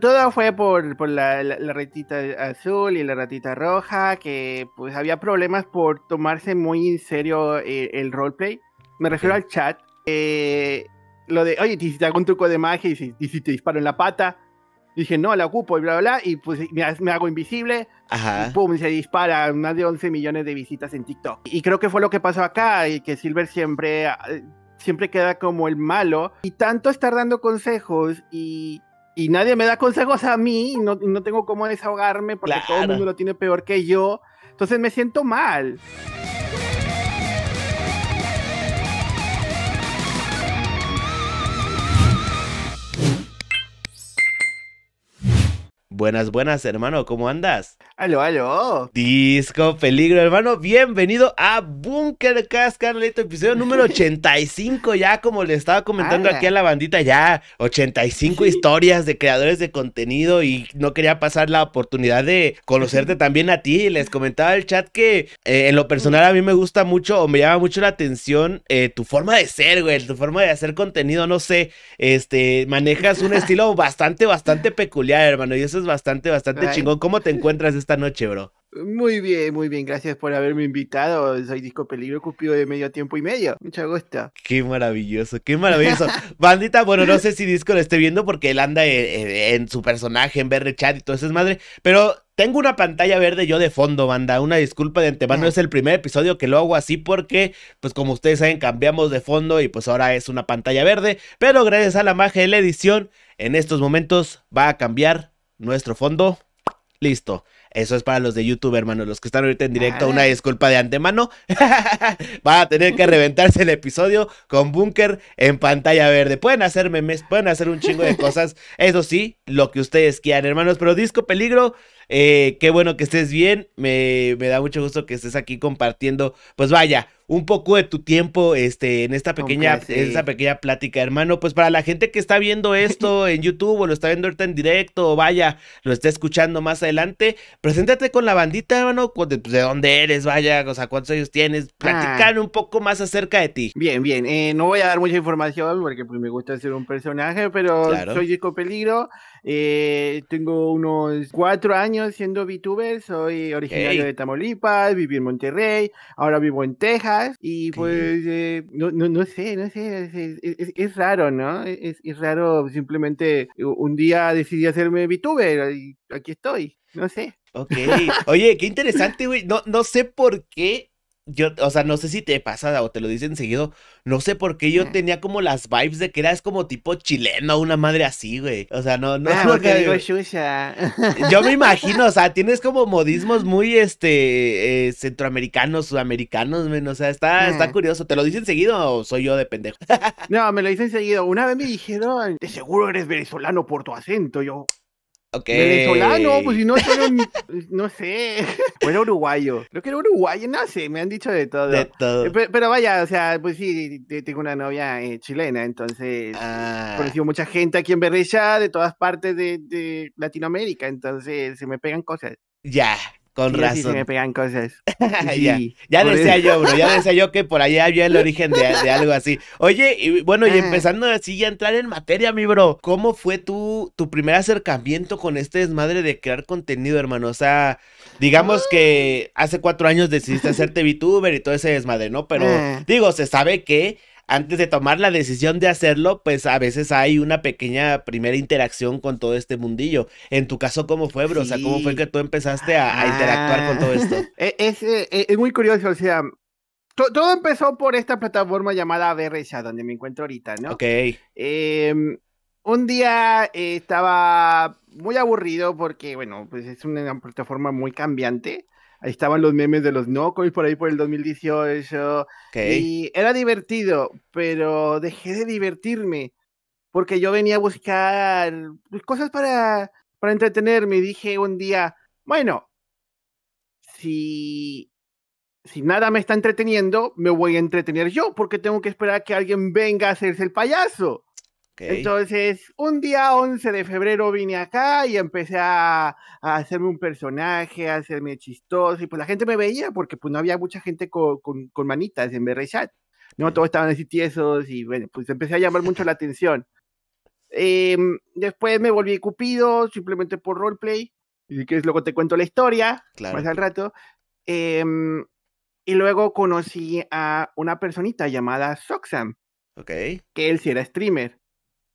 Todo fue por, la, ratita azul y la ratita roja, que pues había problemas por tomarse muy en serio eh, el, roleplay. Me refiero al chat. lo de, oye, te hago un truco de magia y si, te disparo en la pata. Dije, no, la ocupo y bla, bla, bla Y pues me, hago invisible. Ajá. Y pum, se dispara. Más de 11 millones de visitas en TikTok. Y creo que fue lo que pasó acá y que Silver siempre, eh, siempre queda como el malo. Y tanto estar dando consejos y y nadie me da consejos a mí, no, no tengo cómo desahogarme porque todo el mundo lo tiene peor que yo. Entonces me siento mal. Buenas, buenas, hermano, ¿cómo andas? Aló, aló. Disco Peligro, hermano, bienvenido a Bunker Cast, Carlito, episodio número 85, ya como le estaba comentando aquí a la bandita, ya 85 historias de creadores de contenido y no quería pasar la oportunidad de conocerte también a ti. Les comentaba el chat que eh, en lo personal a mí me gusta mucho o me llama mucho la atención eh, tu forma de ser, güey, tu forma de hacer contenido, no sé, este, manejas un estilo bastante, bastante peculiar, hermano, y eso es bastante, bastante chingón. ¿Cómo te encuentras esta noche, bro? Muy bien, muy bien. Gracias por haberme invitado. Soy Disco Peligro Cupido de medio tiempo y medio. Mucha gusto. Qué maravilloso, qué maravilloso. Bandita, bueno, no sé si Disco lo esté viendo porque él anda eh, eh, en, su personaje, en BR Chat y todo eso es madre. Pero tengo una pantalla verde yo de fondo, banda. Una disculpa de antemano, ah. es el primer episodio que lo hago así porque, pues como ustedes saben, cambiamos de fondo y pues ahora es una pantalla verde. Pero gracias a la magia de la edición, en estos momentos va a cambiar nuestro fondo. Listo. Eso es para los de YouTube, hermanos. Los que están ahorita en directo, una disculpa de antemano. Van a tener que reventarse el episodio con Búnker en pantalla verde. Pueden hacer memes, pueden hacer un chingo de cosas. Eso sí, lo que ustedes quieran, hermanos. Pero Disco Peligro, eh, qué bueno que estés bien. Me, me da mucho gusto que estés aquí compartiendo. Pues vaya, un poco de tu tiempo este, en esta pequeña, pequeña plática, hermano. Pues para la gente que está viendo esto en YouTube o lo está viendo ahorita en directo o vaya, lo está escuchando más adelante, preséntate con la bandita, hermano, pues, de, dónde eres, vaya, o sea, cuántos años tienes, ah. platicar un poco más acerca de ti. Bien, bien, eh, no voy a dar mucha información porque pues, me gusta ser un personaje, pero soy Disco Peligro, eh, tengo unos cuatro años siendo VTuber, soy originario de Tamaulipas, viví en Monterrey, ahora vivo en Texas, y pues eh, no, sé, no sé, es, raro, ¿no? Es, raro, simplemente un día decidí hacerme VTuber y aquí estoy, no sé. Ok, oye, qué interesante, güey, no, no sé por qué yo, o sea, no sé si te pasa o te lo dicen seguido, no sé por qué yo tenía como las vibes de que eras como tipo chileno, una madre así, güey. O sea, no, no. Ah, Yo me imagino, o sea, tienes como modismos muy, este, eh, centroamericanos, sudamericanos, güey. o sea, está, está curioso. ¿Te lo dicen seguido o soy yo de pendejo? No, me lo dicen seguido. Una vez me dijeron, de seguro eres venezolano por tu acento, yo. Venezolano, pues si no, no sé. O era uruguayo. Creo que era uruguayo, no sé, me han dicho de todo. De todo. Eh, pero, vaya, o sea, pues sí, tengo una novia eh, chilena, entonces ah. mucha gente aquí en Berrella, de todas partes de, de Latinoamérica, entonces se me pegan cosas. Ya, con razón. Sí, me pegan cosas. ya, decía yo, bro, ya decía yo que por allá había el origen de, algo así. Oye, y bueno, y empezando así a entrar en materia, mi bro, ¿cómo fue tu, tu primer acercamiento con este desmadre de crear contenido, hermano? O sea, digamos que hace cuatro años decidiste hacerte VTuber y todo ese desmadre, ¿no? Pero digo, se sabe que antes de tomar la decisión de hacerlo, pues a veces hay una pequeña primera interacción con todo este mundillo. En tu caso, ¿cómo fue, bro? O sea, ¿cómo fue que tú empezaste a, interactuar con todo esto? Ah. E, eh, eh, es, muy curioso, o sea, todo empezó por esta plataforma llamada ABRSA, donde me encuentro ahorita, ¿no? Ok. Em, un día eh, estaba muy aburrido porque, bueno, pues es una plataforma muy cambiante ahí estaban los memes de los no por ahí por el 2018. Y era divertido, pero dejé de divertirme porque yo venía a buscar pues, cosas para, para entretenerme y dije un día, bueno, si, si nada me está entreteniendo, me voy a entretener yo porque tengo que esperar a que alguien venga a hacerse el payaso. Entonces, un día 11 de febrero vine acá y empecé a, hacerme un personaje, a hacerme chistoso, y pues la gente me veía porque pues no había mucha gente con, manitas en BRChat. No, todos estaban así tiesos y bueno, pues empecé a llamar mucho la atención. Em, después me volví Cupido simplemente por roleplay. Y que luego te cuento la historia, más al rato. Em, y luego conocí a una personita llamada Soxam. Ok. Que él sí era streamer.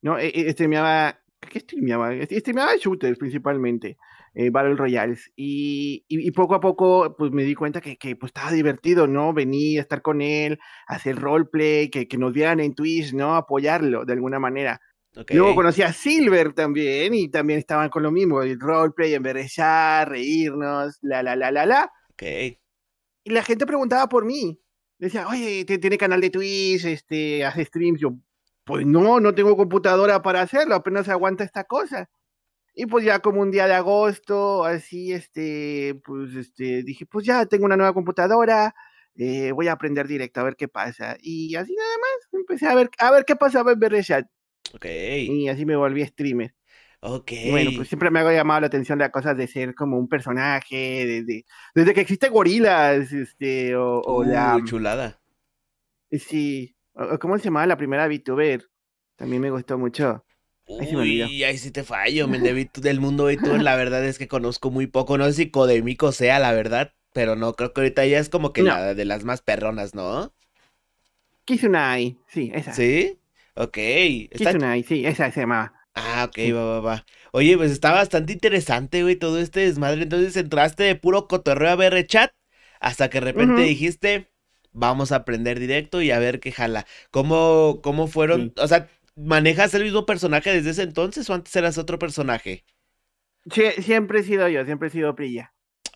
¿no? E, e, streameaba, ¿qué streameaba? Este, streameaba shooters principalmente, eh, Battle Royales, y, y, poco a poco pues me di cuenta que, que pues, estaba divertido, ¿no? Venir, estar con él, hacer roleplay, que, que nos vieran en Twitch, ¿no? Apoyarlo de alguna manera. Luego conocí a Silver también y también estaban con lo mismo, el roleplay, emberrezar, reírnos, la, la, la, la, la. Ok. Y la gente preguntaba por mí. Decía, oye, tiene canal de Twitch, este, hace streams. Yo, pues no, no tengo computadora para hacerlo, apenas aguanta esta cosa. Y pues ya como un día de agosto, así, este, pues este, dije, pues ya tengo una nueva computadora, eh, voy a aprender directo a ver qué pasa. Y así nada más, empecé a ver, a ver qué pasaba en chat. Ok. Y así me volví streamer. Ok. Bueno, pues siempre me ha llamado la atención la cosa de ser como un personaje, desde, desde que existe gorilas, este, o, la... chulada. Sí, ¿Cómo se llamaba la primera VTuber? También me gustó mucho. Uy, ahí sí te fallo, men, de del mundo VTuber, la verdad es que conozco muy poco, no sé si Codemico sea, la verdad, pero no, creo que ahorita ya es como que la de las más perronas, ¿no? Kizunai, sí, esa. ¿Sí? Ok. Está... Kizunai, sí, esa se llamaba. Ah, ok, va, va, va. Oye, pues está bastante interesante, güey, todo este desmadre, entonces entraste de puro cotorreo a ver chat, hasta que de repente dijiste, vamos a aprender directo y a ver qué jala. ¿Cómo, cómo fueron? O sea, ¿manejas el mismo personaje desde ese entonces o antes eras otro personaje? Sí, siempre he sido yo, siempre he sido Prilla.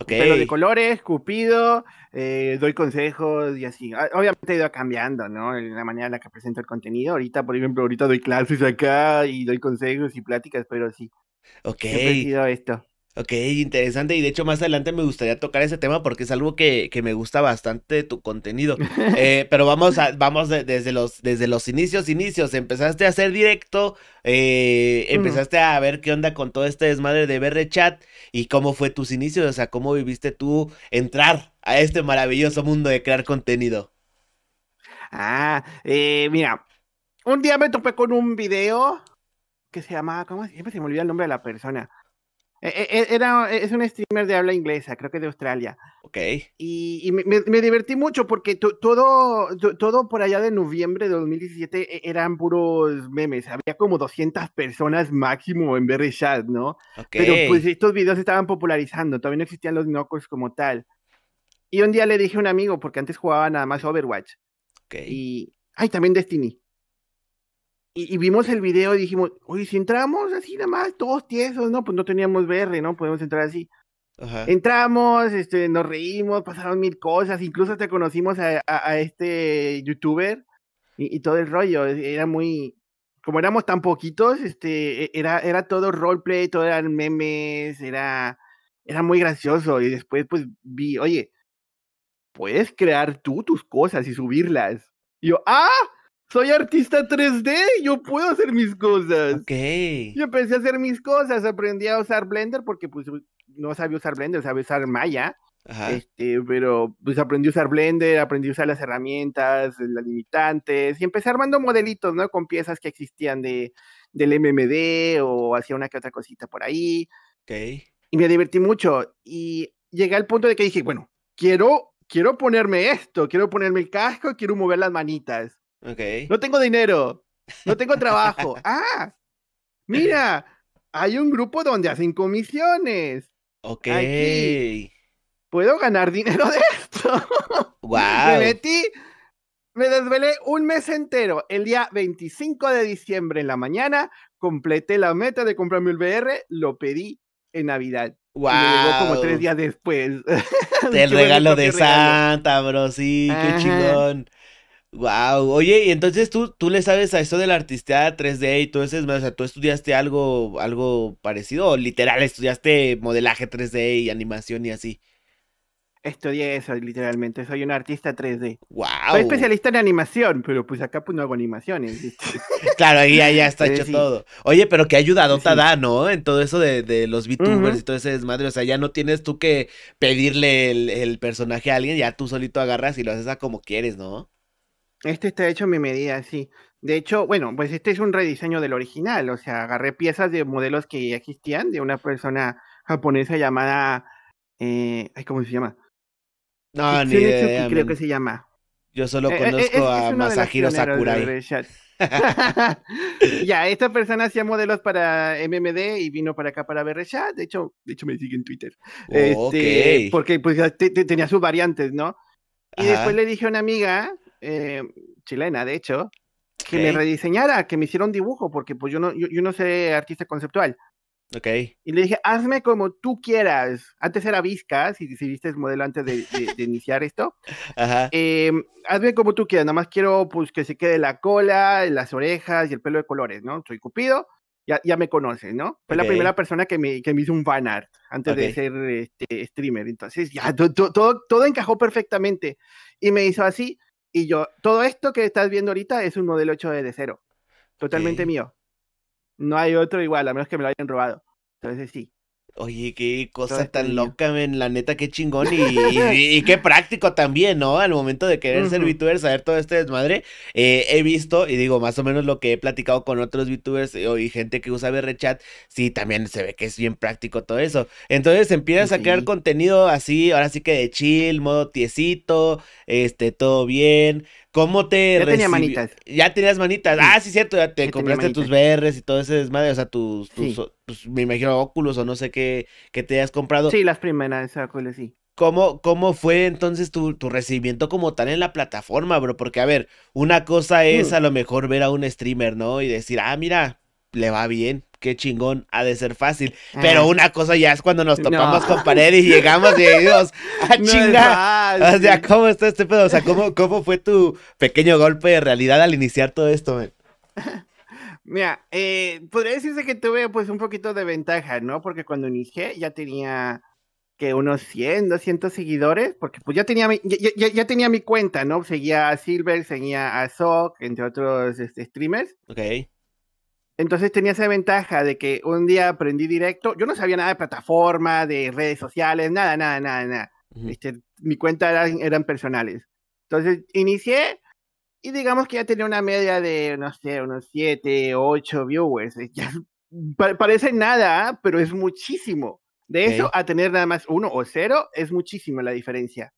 pero de colores, cupido, eh, doy consejos y así. Ah, obviamente he ido cambiando, ¿no? En la manera en la que presento el contenido. Ahorita, por ejemplo, ahorita doy clases acá y doy consejos y pláticas, pero sí. Ok. Siempre he sido esto. Ok, interesante. Y de hecho, más adelante me gustaría tocar ese tema porque es algo que, me gusta bastante tu contenido. Eh, pero vamos a, vamos desde, los, desde los inicios, inicios. Empezaste a hacer directo, eh, empezaste a ver qué onda con todo este desmadre de BR Chat y cómo fue tus inicios, o sea, cómo viviste tú entrar a este maravilloso mundo de crear contenido. Ah, eh, mira, un día me topé con un video que se llamaba, ¿cómo se llama? Se me olvidó el nombre de la persona e, e, e, era, es un streamer de habla inglesa, creo que de Australia. Ok. Y, me, divertí mucho porque todo, todo por allá de noviembre de 2017 eran puros memes. Había como 200 personas máximo en Berry Chat, ¿no? Okay. Pero pues estos videos estaban popularizando, todavía no existían los nocos como tal. Y un día le dije a un amigo, porque antes jugaba nada más Overwatch. Okay. Y, ay, también Destiny y, vimos el video y dijimos, oye, si entramos así nada más, todos tiesos, ¿no? Pues no teníamos VR, ¿no? Podemos entrar así. Ajá. Entramos, este, nos reímos, pasaron mil cosas, incluso te conocimos a, a, este youtuber y, todo el rollo. Era muy, como éramos tan poquitos, este, e, era, era todo roleplay, todo eran memes, era, era muy gracioso. Y después, pues, vi, oye, puedes crear tú tus cosas y subirlas. Y yo, ¡ah! soy artista 3D, yo puedo hacer mis cosas. Ok. Yo empecé a hacer mis cosas, aprendí a usar Blender porque pues no sabía usar Blender, sabía usar Maya. Ajá. Este, pero pues aprendí a usar Blender, aprendí a usar las herramientas, las limitantes, y empecé armando modelitos, ¿no? Con piezas que existían de, del MMD o hacía una que otra cosita por ahí. Ok. Y me divertí mucho. Y llegué al punto de que dije, bueno, quiero, quiero ponerme esto, quiero ponerme el casco, quiero mover las manitas. Okay. No tengo dinero. No tengo trabajo. ah, mira, hay un grupo donde hacen comisiones. Ok. Puedo ganar dinero de esto. Wow. Me me desvelé un mes entero. El día 25 de diciembre en la mañana completé la meta de comprarme el VR, lo pedí en Navidad. Wow. llegó como tres días después. Del regalo de Santa, bro, sí, qué chingón. Wow, oye, y entonces tú, tú le sabes a eso de la artistía 3D y todo eso, o sea, tú estudiaste algo, algo parecido, o literal, estudiaste modelaje 3D y animación y así. Estudié eso, literalmente, soy un artista 3D. Wow. Soy especialista en animación, pero pues acá pues no hago animaciones. claro, ahí ya, está hecho todo. Oye, pero qué ayudadota da, ¿no? En todo eso de, los VTubers y todo ese desmadre, o sea, ya no tienes tú que pedirle el, el personaje a alguien, ya tú solito agarras y lo haces a como quieres, ¿no? Este está hecho a mi medida, sí. De hecho, bueno, pues este es un rediseño del original, o sea, agarré piezas de modelos que existían de una persona japonesa llamada, eh, ¿cómo se llama? No, ni creo que se llama. Yo solo eh, eh, conozco a Masahiro Sakurai. ya, esta persona hacía modelos para MMD y vino para acá para BRChat. De hecho, de hecho me sigue en Twitter. Oh, este, porque pues, tenía sus variantes, ¿no? Y después le dije a una amiga eh, chilena, de hecho, que me rediseñara, que me hiciera un dibujo, porque pues yo no, yo, no sé artista conceptual. Ok. Y le dije, hazme como tú quieras. Antes era Vizca, si, si viste el modelo antes de, iniciar esto. Ajá. Em, hazme como tú quieras, nada más quiero pues que se quede la cola, las orejas y el pelo de colores, ¿no? Soy Cupido, ya, ya me conoces, ¿no? Fue la primera persona que me, que me hizo un fan art antes de ser este, streamer. Entonces ya todo, todo, todo encajó perfectamente. Y me hizo así. Y yo, todo esto que estás viendo ahorita es un modelo hecho de cero. Totalmente mío. No hay otro igual, a menos que me lo hayan robado. Entonces sí. Oye, qué cosa tan loca, men, la neta, qué chingón y, qué práctico también, ¿no? Al momento de querer ser VTuber, saber todo este desmadre, eh, he visto y digo, más o menos lo que he platicado con otros VTubers eh, y, gente que usa BRChat, sí, también se ve que es bien práctico todo eso. Entonces empiezas a crear contenido así, ahora sí que de chill, modo tiesito, este, todo bien, ¿Cómo te Ya tenía manitas. Ya tenías manitas. Ah, sí, cierto, ya te compraste tus BRs y todo ese desmadre, o sea, tus, tus pues, me imagino óculos o no sé qué, que te hayas comprado. Sí, las primeras óculos, sí. ¿Cómo, ¿Cómo fue entonces tu, tu, recibimiento como tal en la plataforma, bro? Porque, a ver, una cosa es mm. a lo mejor ver a un streamer, ¿no? Y decir, ah, mira, le va bien qué chingón, ha de ser fácil. Ah. Pero una cosa ya es cuando nos topamos con pared y llegamos y decimos, a ah, chinga! o sea, ¿cómo está este pedo? O sea, ¿cómo, fue tu pequeño golpe de realidad al iniciar todo esto, man? Mira, eh, podría decirse que tuve pues un poquito de ventaja, ¿no? Porque cuando inicié ya tenía que unos 100, 200 seguidores, porque pues ya tenía mi, ya, tenía mi cuenta, ¿no? Seguía a Silver, seguía a Sock, entre otros este, streamers. Ok. Entonces tenía esa ventaja de que un día aprendí directo. Yo no sabía nada de plataforma, de redes sociales, nada, nada, nada, nada. Este, mi cuenta eran, personales. Entonces inicié y digamos que ya tenía una media de, no sé, unos 7, 8 viewers. parece nada, pero es muchísimo. De eso a tener nada más uno o cero es muchísimo la diferencia.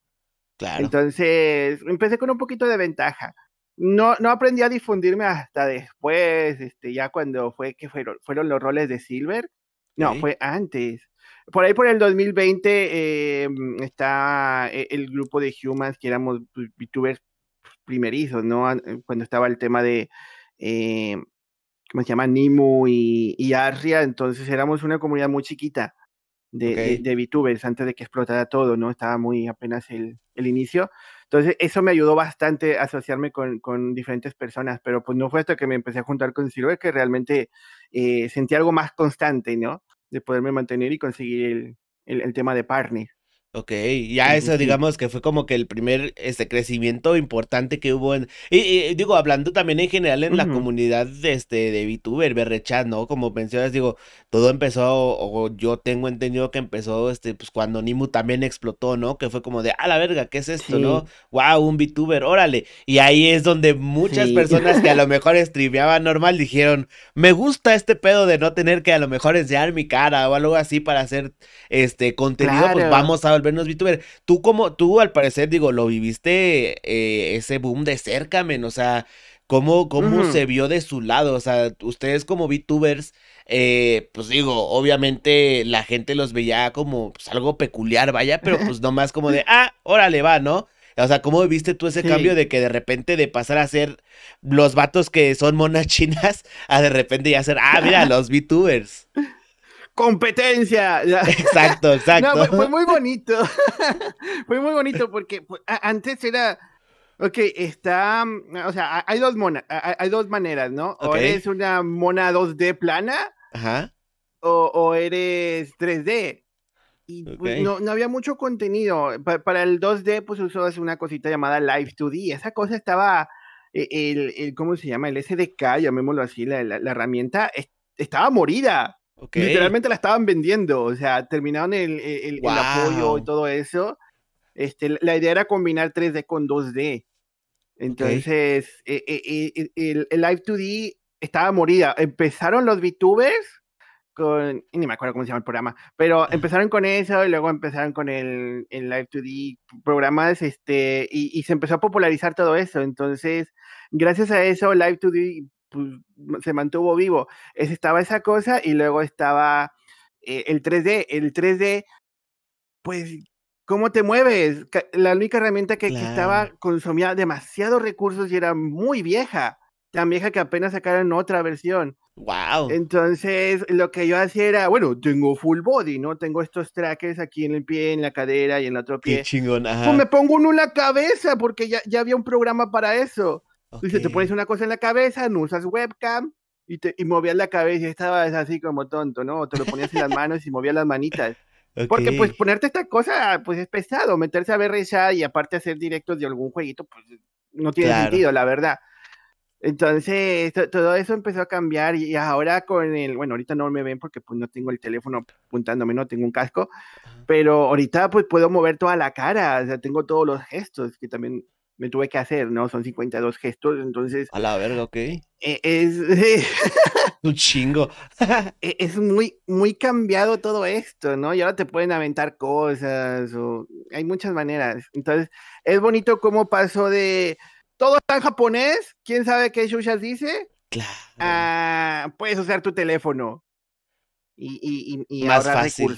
Claro. Entonces empecé con un poquito de ventaja no, no aprendí a difundirme hasta después, este, ya cuando fue que fueron, los roles de Silver. No, fue antes. Por ahí por el 2020 em, está e, el grupo de Humans, que éramos VTubers primerizos, ¿no? Eh, cuando estaba el tema de, eh, ¿cómo se llama? Nimu y, y Arria, entonces éramos una comunidad muy chiquita de, VTubers antes de que explotara todo, ¿no? Estaba muy apenas el, el inicio. Entonces, eso me ayudó bastante a asociarme con, con, diferentes personas, pero pues no fue hasta que me empecé a juntar con Silver que realmente eh, sentí algo más constante, ¿no? De poderme mantener y conseguir el, el, tema de partner. Ok, ya eso digamos que fue como que el primer este crecimiento importante que hubo en y, digo hablando también en general en la comunidad de este de VTuber, Berrechat, ¿no? Como mencionas, digo, todo empezó o, yo tengo entendido que empezó este pues cuando Nimu también explotó, ¿no? Que fue como de, "A la verga, ¿qué es esto?", ¿no? "Wow, un VTuber, órale." Y ahí es donde muchas personas que a lo mejor streameaban normal dijeron, "Me gusta este pedo de no tener que a lo mejor enseñar mi cara o algo así para hacer este contenido, pues vamos a al vernos VTuber. Tú como, tú al parecer, digo, lo viviste eh, ese boom de cerca, men, o sea, cómo, cómo se vio de su lado, o sea, ustedes como VTubers, eh, pues digo, obviamente la gente los veía como pues, algo peculiar, vaya, pero pues nomás como de, ah, órale va, ¿no? O sea, ¿cómo viste tú ese cambio de que de repente de pasar a ser los vatos que son monas chinas a de repente ya ser, ah, mira, los VTubers? competencia. Exacto, exacto. fue, muy bonito. fue muy bonito porque pues, antes era, ok, está, mm, o sea, hay dos, mona, hay dos maneras, ¿no? O eres una mona 2D plana, O, eres 3D. Y pues, no, había mucho contenido. para el 2D, pues usabas una cosita llamada Live 2D. Esa cosa estaba, e, el, el ¿cómo se llama? El SDK, llamémoslo así, la herramienta, estaba morida. Okay. Literalmente la estaban vendiendo, o sea, terminaron el, el, apoyo y todo eso. Este, la idea era combinar 3D con 2D. Entonces, eh, eh, eh, el, el, Live 2D estaba morida. Empezaron los VTubers con, ni me acuerdo cómo se llama el programa, pero empezaron con eso y luego empezaron con el, Live 2D programas este, y, y se empezó a popularizar todo eso. Entonces, gracias a eso, Live 2D pues, se mantuvo vivo. Es, estaba esa cosa y luego estaba eh, el 3D. El 3D, pues, ¿cómo te mueves? La única herramienta que, estaba consumía demasiados recursos y era muy vieja. Tan vieja que apenas sacaron otra versión. Wow. Entonces, lo que yo hacía era, bueno, tengo full body, ¿no? Tengo estos trackers aquí en el pie, en la cadera y en el otro pie. Qué chingón, pues, me pongo uno en la cabeza porque ya, ya había un programa para eso. Dice, te pones una cosa en la cabeza, no usas webcam, y, te, movías la cabeza y estabas así como tonto, ¿no? te lo ponías en las manos y movías las manitas. Porque pues ponerte esta cosa, pues es pesado, meterse a ver esa y aparte hacer directos de algún jueguito, pues no tiene sentido, la verdad. Entonces, todo eso empezó a cambiar y ahora con el, bueno, ahorita no me ven porque pues no tengo el teléfono apuntándome, no tengo un casco, pero ahorita pues puedo mover toda la cara, o sea, tengo todos los gestos que también me tuve que hacer, ¿no? Son 52 gestos, entonces... A la verga, ok. E, es... Un chingo. E, es muy, muy cambiado todo esto, ¿no? Y ahora te pueden aventar cosas, o... Hay muchas maneras. Entonces, es bonito cómo pasó de... Todo está en japonés, quién sabe qué Shushas dice. Claro. puedes usar tu teléfono. Y, y, y, y Más fácil.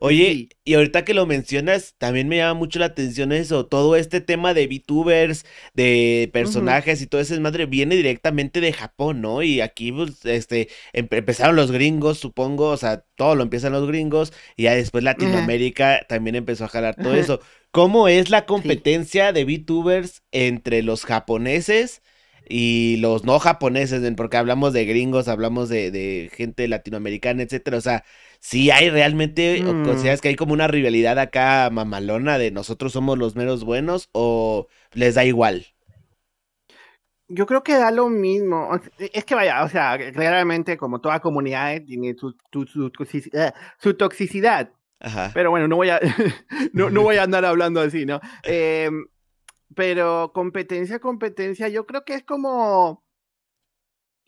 Oye, y ahorita que lo mencionas, también me llama mucho la atención eso, todo este tema de VTubers, de personajes y todo ese madre viene directamente de Japón, ¿no? Y aquí pues, este empezaron los gringos, supongo, o sea, todo lo empiezan los gringos y ya después Latinoamérica también empezó a jalar todo eso. ¿Cómo es la competencia de VTubers entre los japoneses? y los no japoneses, porque hablamos de gringos, hablamos de, de, gente latinoamericana, etcétera. O sea, sí hay realmente, consideras mm. que hay como una rivalidad acá mamalona de nosotros somos los menos buenos o les da igual? Yo creo que da lo mismo. Es que vaya, o sea, claramente como toda comunidad tiene su, eh, toxicidad. Pero bueno, no voy a, no, voy a andar hablando así, ¿no? Em, pero competencia, competencia, yo creo que es como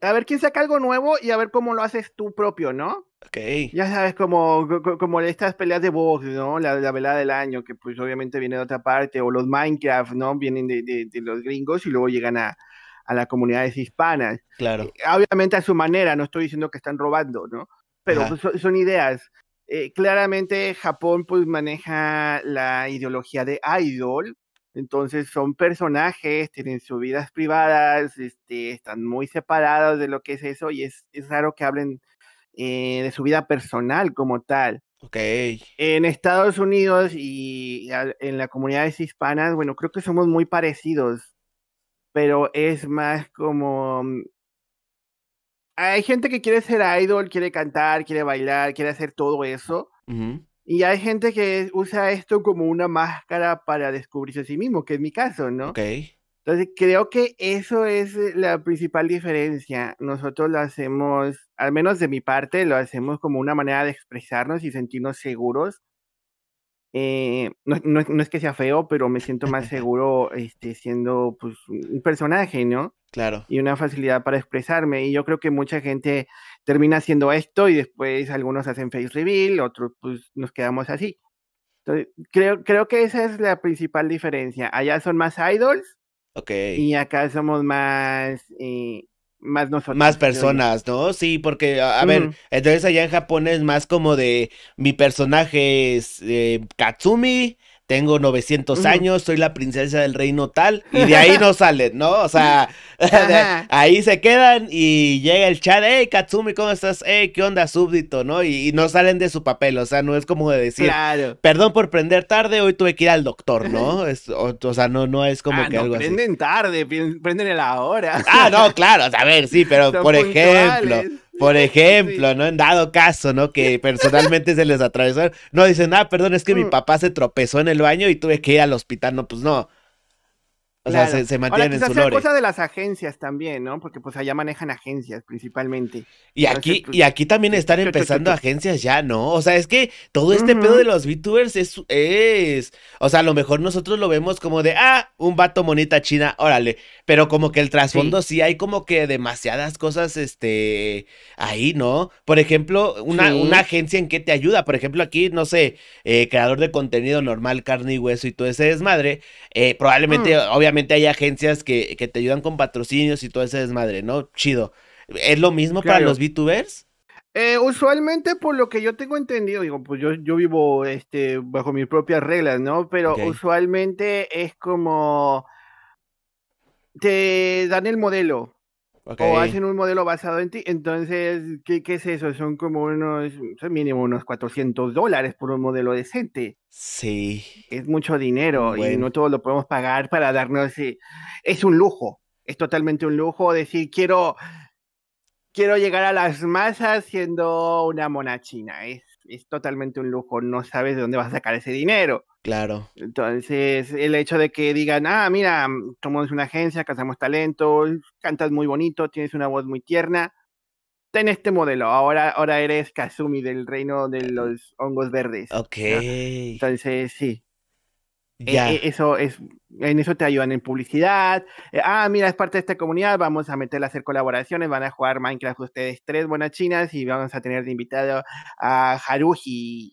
a ver quién saca algo nuevo y a ver cómo lo haces tú propio, ¿no? Ok. Ya sabes, como, como estas peleas de box, ¿no? La, la velada del año, que pues obviamente viene de otra parte, o los Minecraft, ¿no? Vienen de, de, los gringos y luego llegan a, a las comunidades hispanas. Claro. Eh, obviamente a su manera, no estoy diciendo que están robando, ¿no? Pero pues, son, ideas. Eh, claramente Japón pues maneja la ideología de idol, entonces son personajes, tienen sus vidas privadas, este, están muy separados de lo que es eso y es, raro que hablen eh, de su vida personal como tal. Ok. En Estados Unidos y en las comunidades hispanas, bueno, creo que somos muy parecidos, pero es más como... Mm, hay gente que quiere ser idol, quiere cantar, quiere bailar, quiere hacer todo eso. Y hay gente que usa esto como una máscara para descubrirse a sí mismo, que es mi caso, ¿no? Ok. Entonces creo que eso es eh, la principal diferencia. Nosotros lo hacemos, al menos de mi parte, lo hacemos como una manera de expresarnos y sentirnos seguros. Eh, no, es que sea feo, pero me siento más seguro este, siendo pues, un personaje, ¿no? Claro. Y una facilidad para expresarme. Y yo creo que mucha gente termina haciendo esto y después algunos hacen face reveal, otros pues nos quedamos así. Entonces, creo, creo que esa es la principal diferencia. Allá son más idols. Okay. Y acá somos más... Eh, más nosotros. Más personas, ¿no? Sí, porque, a, ver, entonces allá en Japón es más como de mi personaje es eh, Katsumi tengo 900 años, soy la princesa del reino tal, y de ahí no salen, ¿no? O sea, ahí se quedan y llega el chat, hey Katsumi, ¿cómo estás? Hey, ¿qué onda, súbdito? ¿No? Y, no salen de su papel, o sea, no es como de decir, perdón por prender tarde, hoy tuve que ir al doctor, ¿no? o, sea, no, no es como ah, que algo prenden así. Prenden tarde, prenden a la hora. Ah, no, claro, a ver, sí, pero por ejemplo. Por ejemplo, ¿no? En dado caso, ¿no? Que personalmente se les atravesó. No dicen, ah, perdón, es que mi mm. papá se tropezó en el baño y tuve que ir al hospital. No, pues no. O sea, se, se mantienen Ahora, en su cosa de las agencias también, ¿no? Porque pues allá manejan agencias principalmente. Y aquí pues, y aquí también pues, están empezando agencias ya, ¿no? O sea, es que todo este pedo de los VTubers es, O sea, a lo mejor nosotros lo vemos como de, ah, un vato monita china, órale. Pero como que el trasfondo sí, hay como que demasiadas cosas, este, ahí, ¿no? Por ejemplo, una, una agencia en que te ayuda. Por ejemplo, aquí, no sé, eh, creador de contenido normal, carne y hueso y todo ese desmadre. Eh, probablemente, mm. obviamente, hay agencias que, te ayudan con patrocinios y todo ese desmadre, ¿no? Chido. ¿Es lo mismo para los VTubers? Eh, usualmente, por lo que yo tengo entendido, digo, pues yo, yo vivo este, bajo mis propias reglas, ¿no? Pero usualmente es como te dan el modelo. O hacen un modelo basado en ti. Entonces, ¿qué, ¿qué, es eso? Son como unos, mínimo unos 400 dólares por un modelo decente. Sí. Es mucho dinero y no todos lo podemos pagar para darnos... Eh, es un lujo. Es totalmente un lujo decir, quiero, quiero llegar a las masas siendo una mona china. Es, es totalmente un lujo. No sabes de dónde vas a sacar ese dinero. Claro. Entonces, el hecho de que digan, ah, mira, somos una agencia, cazamos talentos, cantas muy bonito, tienes una voz muy tierna, ten este modelo, ahora, ahora eres Kazumi del reino de los hongos verdes. Ok. Entonces, sí. E, ya. E, eso es, en eso te ayudan en publicidad. Eh, ah, mira, es parte de esta comunidad, vamos a meterla a hacer colaboraciones, van a jugar Minecraft ustedes tres buenas chinas y vamos a tener de invitado a Haruhi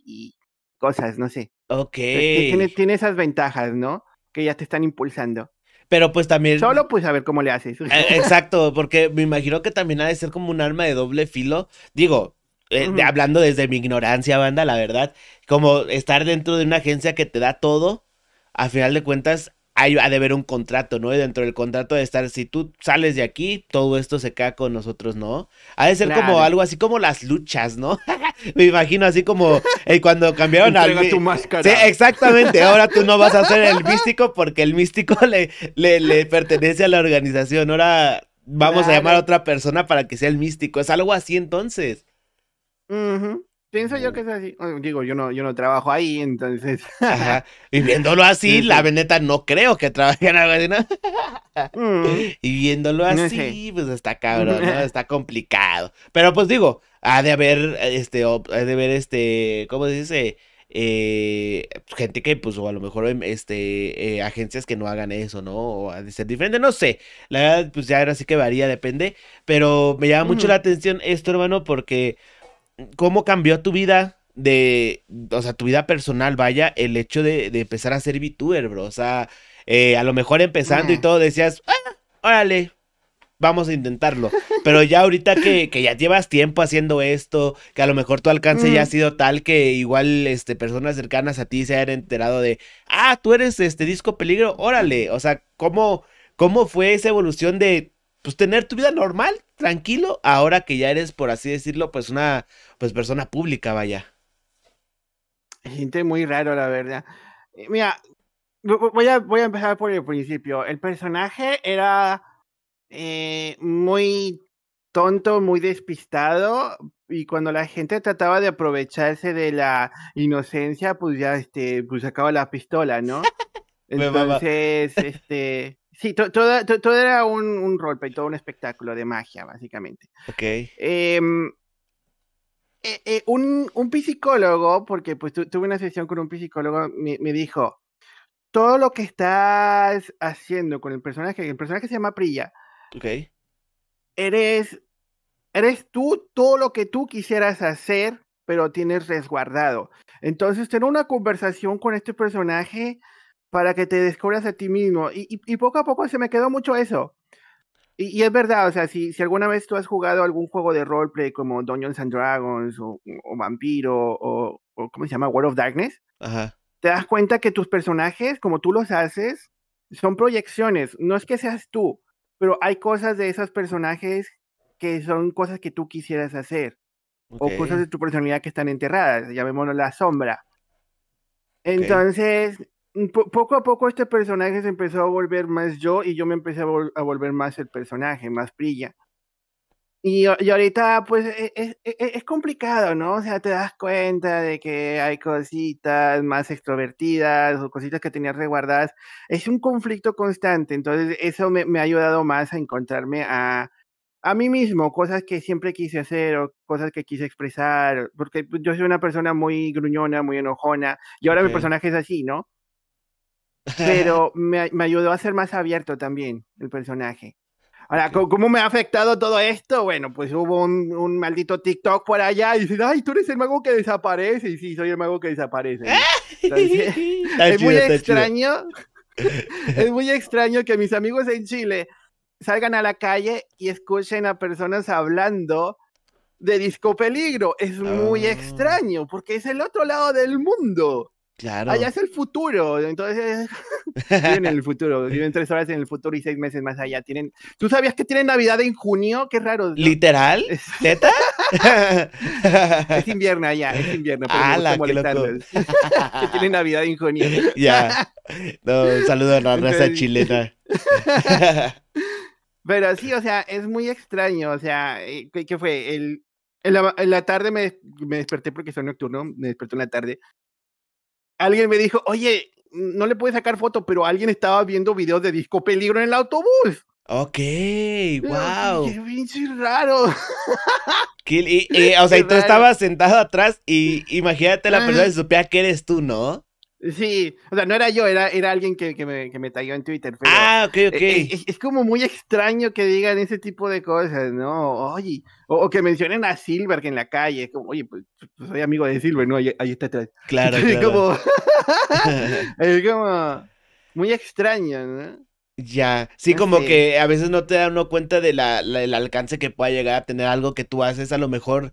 y, cosas, no sé. Ok. Tiene, tiene esas ventajas, ¿no? Que ya te están impulsando. Pero pues también. Solo pues a ver cómo le haces. Eh, exacto, porque me imagino que también ha de ser como un arma de doble filo. Digo, eh, hablando desde mi ignorancia, banda, la verdad, como estar dentro de una agencia que te da todo, a final de cuentas hay, ha de haber un contrato, ¿no? Y dentro del contrato de estar, si tú sales de aquí, todo esto se queda con nosotros, ¿no? Ha de ser como algo así como las luchas, ¿no? Me imagino así como eh, cuando cambiaron a Sí, exactamente. Ahora tú no vas a ser el místico porque el místico le, le, pertenece a la organización. Ahora vamos a llamar a otra persona para que sea el místico. Es algo así entonces pienso yo que es así. digo, yo no, yo no trabajo ahí, entonces. Y viéndolo así, la veneta no creo que trabaje en algo así, ¿no? Mm. Y viéndolo así, pues está cabrón, ¿no? Está complicado. Pero pues digo, ha de haber, este, ha de haber, este, ¿cómo se dice? Eh, gente que, pues, o a lo mejor em, este, eh, agencias que no hagan eso, ¿no? O ha de ser diferente, no sé. La verdad, pues ya ahora sí que varía, depende. Pero me llama mucho la atención esto, hermano, porque cómo cambió tu vida de, o sea, tu vida personal, vaya, el hecho de, empezar a ser VTuber, bro. O sea, eh, a lo mejor empezando y todo decías, ah, órale, vamos a intentarlo. Pero ya ahorita que, ya llevas tiempo haciendo esto, que a lo mejor tu alcance ya ha mm. sido tal que igual este, personas cercanas a ti se hayan enterado de, ah, tú eres este disco peligro, órale. O sea, ¿cómo, cómo fue esa evolución de pues tener tu vida normal, tranquilo, ahora que ya eres, por así decirlo, pues una pues persona pública, vaya. Gente muy raro, la verdad. Eh, mira, voy a, voy a empezar por el principio. El personaje era eh, muy tonto, muy despistado, y cuando la gente trataba de aprovecharse de la inocencia, pues ya este, pues sacaba la pistola, ¿no? Entonces, este Sí, todo, era un, un, y todo un espectáculo de magia, básicamente. Ok. Em, e, e, un, psicólogo, porque pues tuve una sesión con un psicólogo, me, dijo, todo lo que estás haciendo con el personaje, el personaje se llama Prilla. Ok. Eres, eres tú todo lo que tú quisieras hacer, pero tienes resguardado. Entonces, tener una conversación con este personaje para que te descubras a ti mismo. Y, y, poco a poco se me quedó mucho eso. Y, y, es verdad, o sea, si, si alguna vez tú has jugado algún juego de roleplay como Dungeons and Dragons o, Vampiro o, o, ¿cómo se llama? World of Darkness, Ajá. te das cuenta que tus personajes, como tú los haces, son proyecciones. No es que seas tú, pero hay cosas de esos personajes que son cosas que tú quisieras hacer. O cosas de tu personalidad que están enterradas, llamémoslo la sombra. Entonces, Mm, poco a poco este personaje se empezó a volver más yo y yo me empecé a, volver más el personaje, más Brilla. Y, ahorita, pues, es, e, e, e, es, complicado, ¿no? O sea, te das cuenta de que hay cositas más extrovertidas o cositas que tenías resguardadas. Es un conflicto constante, entonces eso me, ha ayudado más a encontrarme a, a mí mismo, cosas que siempre quise hacer o cosas que quise expresar, porque pues, yo soy una persona muy gruñona, muy enojona, y ahora mi personaje es así, ¿no? pero me, ayudó a ser más abierto también el personaje. Ahora, ¿cómo, me ha afectado todo esto? Bueno, pues hubo un, maldito TikTok por allá y dicen, ay, tú eres el mago que desaparece. Y sí, soy el mago que desaparece. ¿Eh? es muy extraño. es muy extraño que mis amigos en Chile salgan a la calle y escuchen a personas hablando de disco peligro. Es muy ah. extraño porque es el otro lado del mundo. Claro. Allá es el futuro, entonces en el futuro, viven tres horas en el futuro y seis meses más allá. Tienen, ¿tú sabías que tienen Navidad en junio? Qué raro. Literal, ¿Teta? es invierno allá, es invierno. Pero Ala, me que tienen Navidad en junio. ya. No, un saludo a la raza chilena. pero sí, o sea, es muy extraño, o sea, eh, ¿qué, fue? El, en la, tarde me, me, desperté porque soy nocturno, me desperté en la tarde alguien me dijo, oye, no le puedes sacar foto, pero alguien estaba viendo videos de disco peligro en el autobús. Ok, wow. Qué pinche raro. y, o sea, y tú estabas sentado atrás y imagínate la persona que supiera que eres tú, ¿no? Sí, o sea, no era yo, era, era alguien que, que me, que me en Twitter. ah, ok, ok. E, e, es, como muy extraño que digan ese tipo de cosas, ¿no? Oye, o, que mencionen a Silver que en la calle, como, oye, pues, soy amigo de Silver, ¿no? Ahí, está Claro, Es como, es como muy extraño, ¿no? Ya, sí, como que a veces no te da uno cuenta de el alcance que pueda llegar a tener algo que tú haces, a lo mejor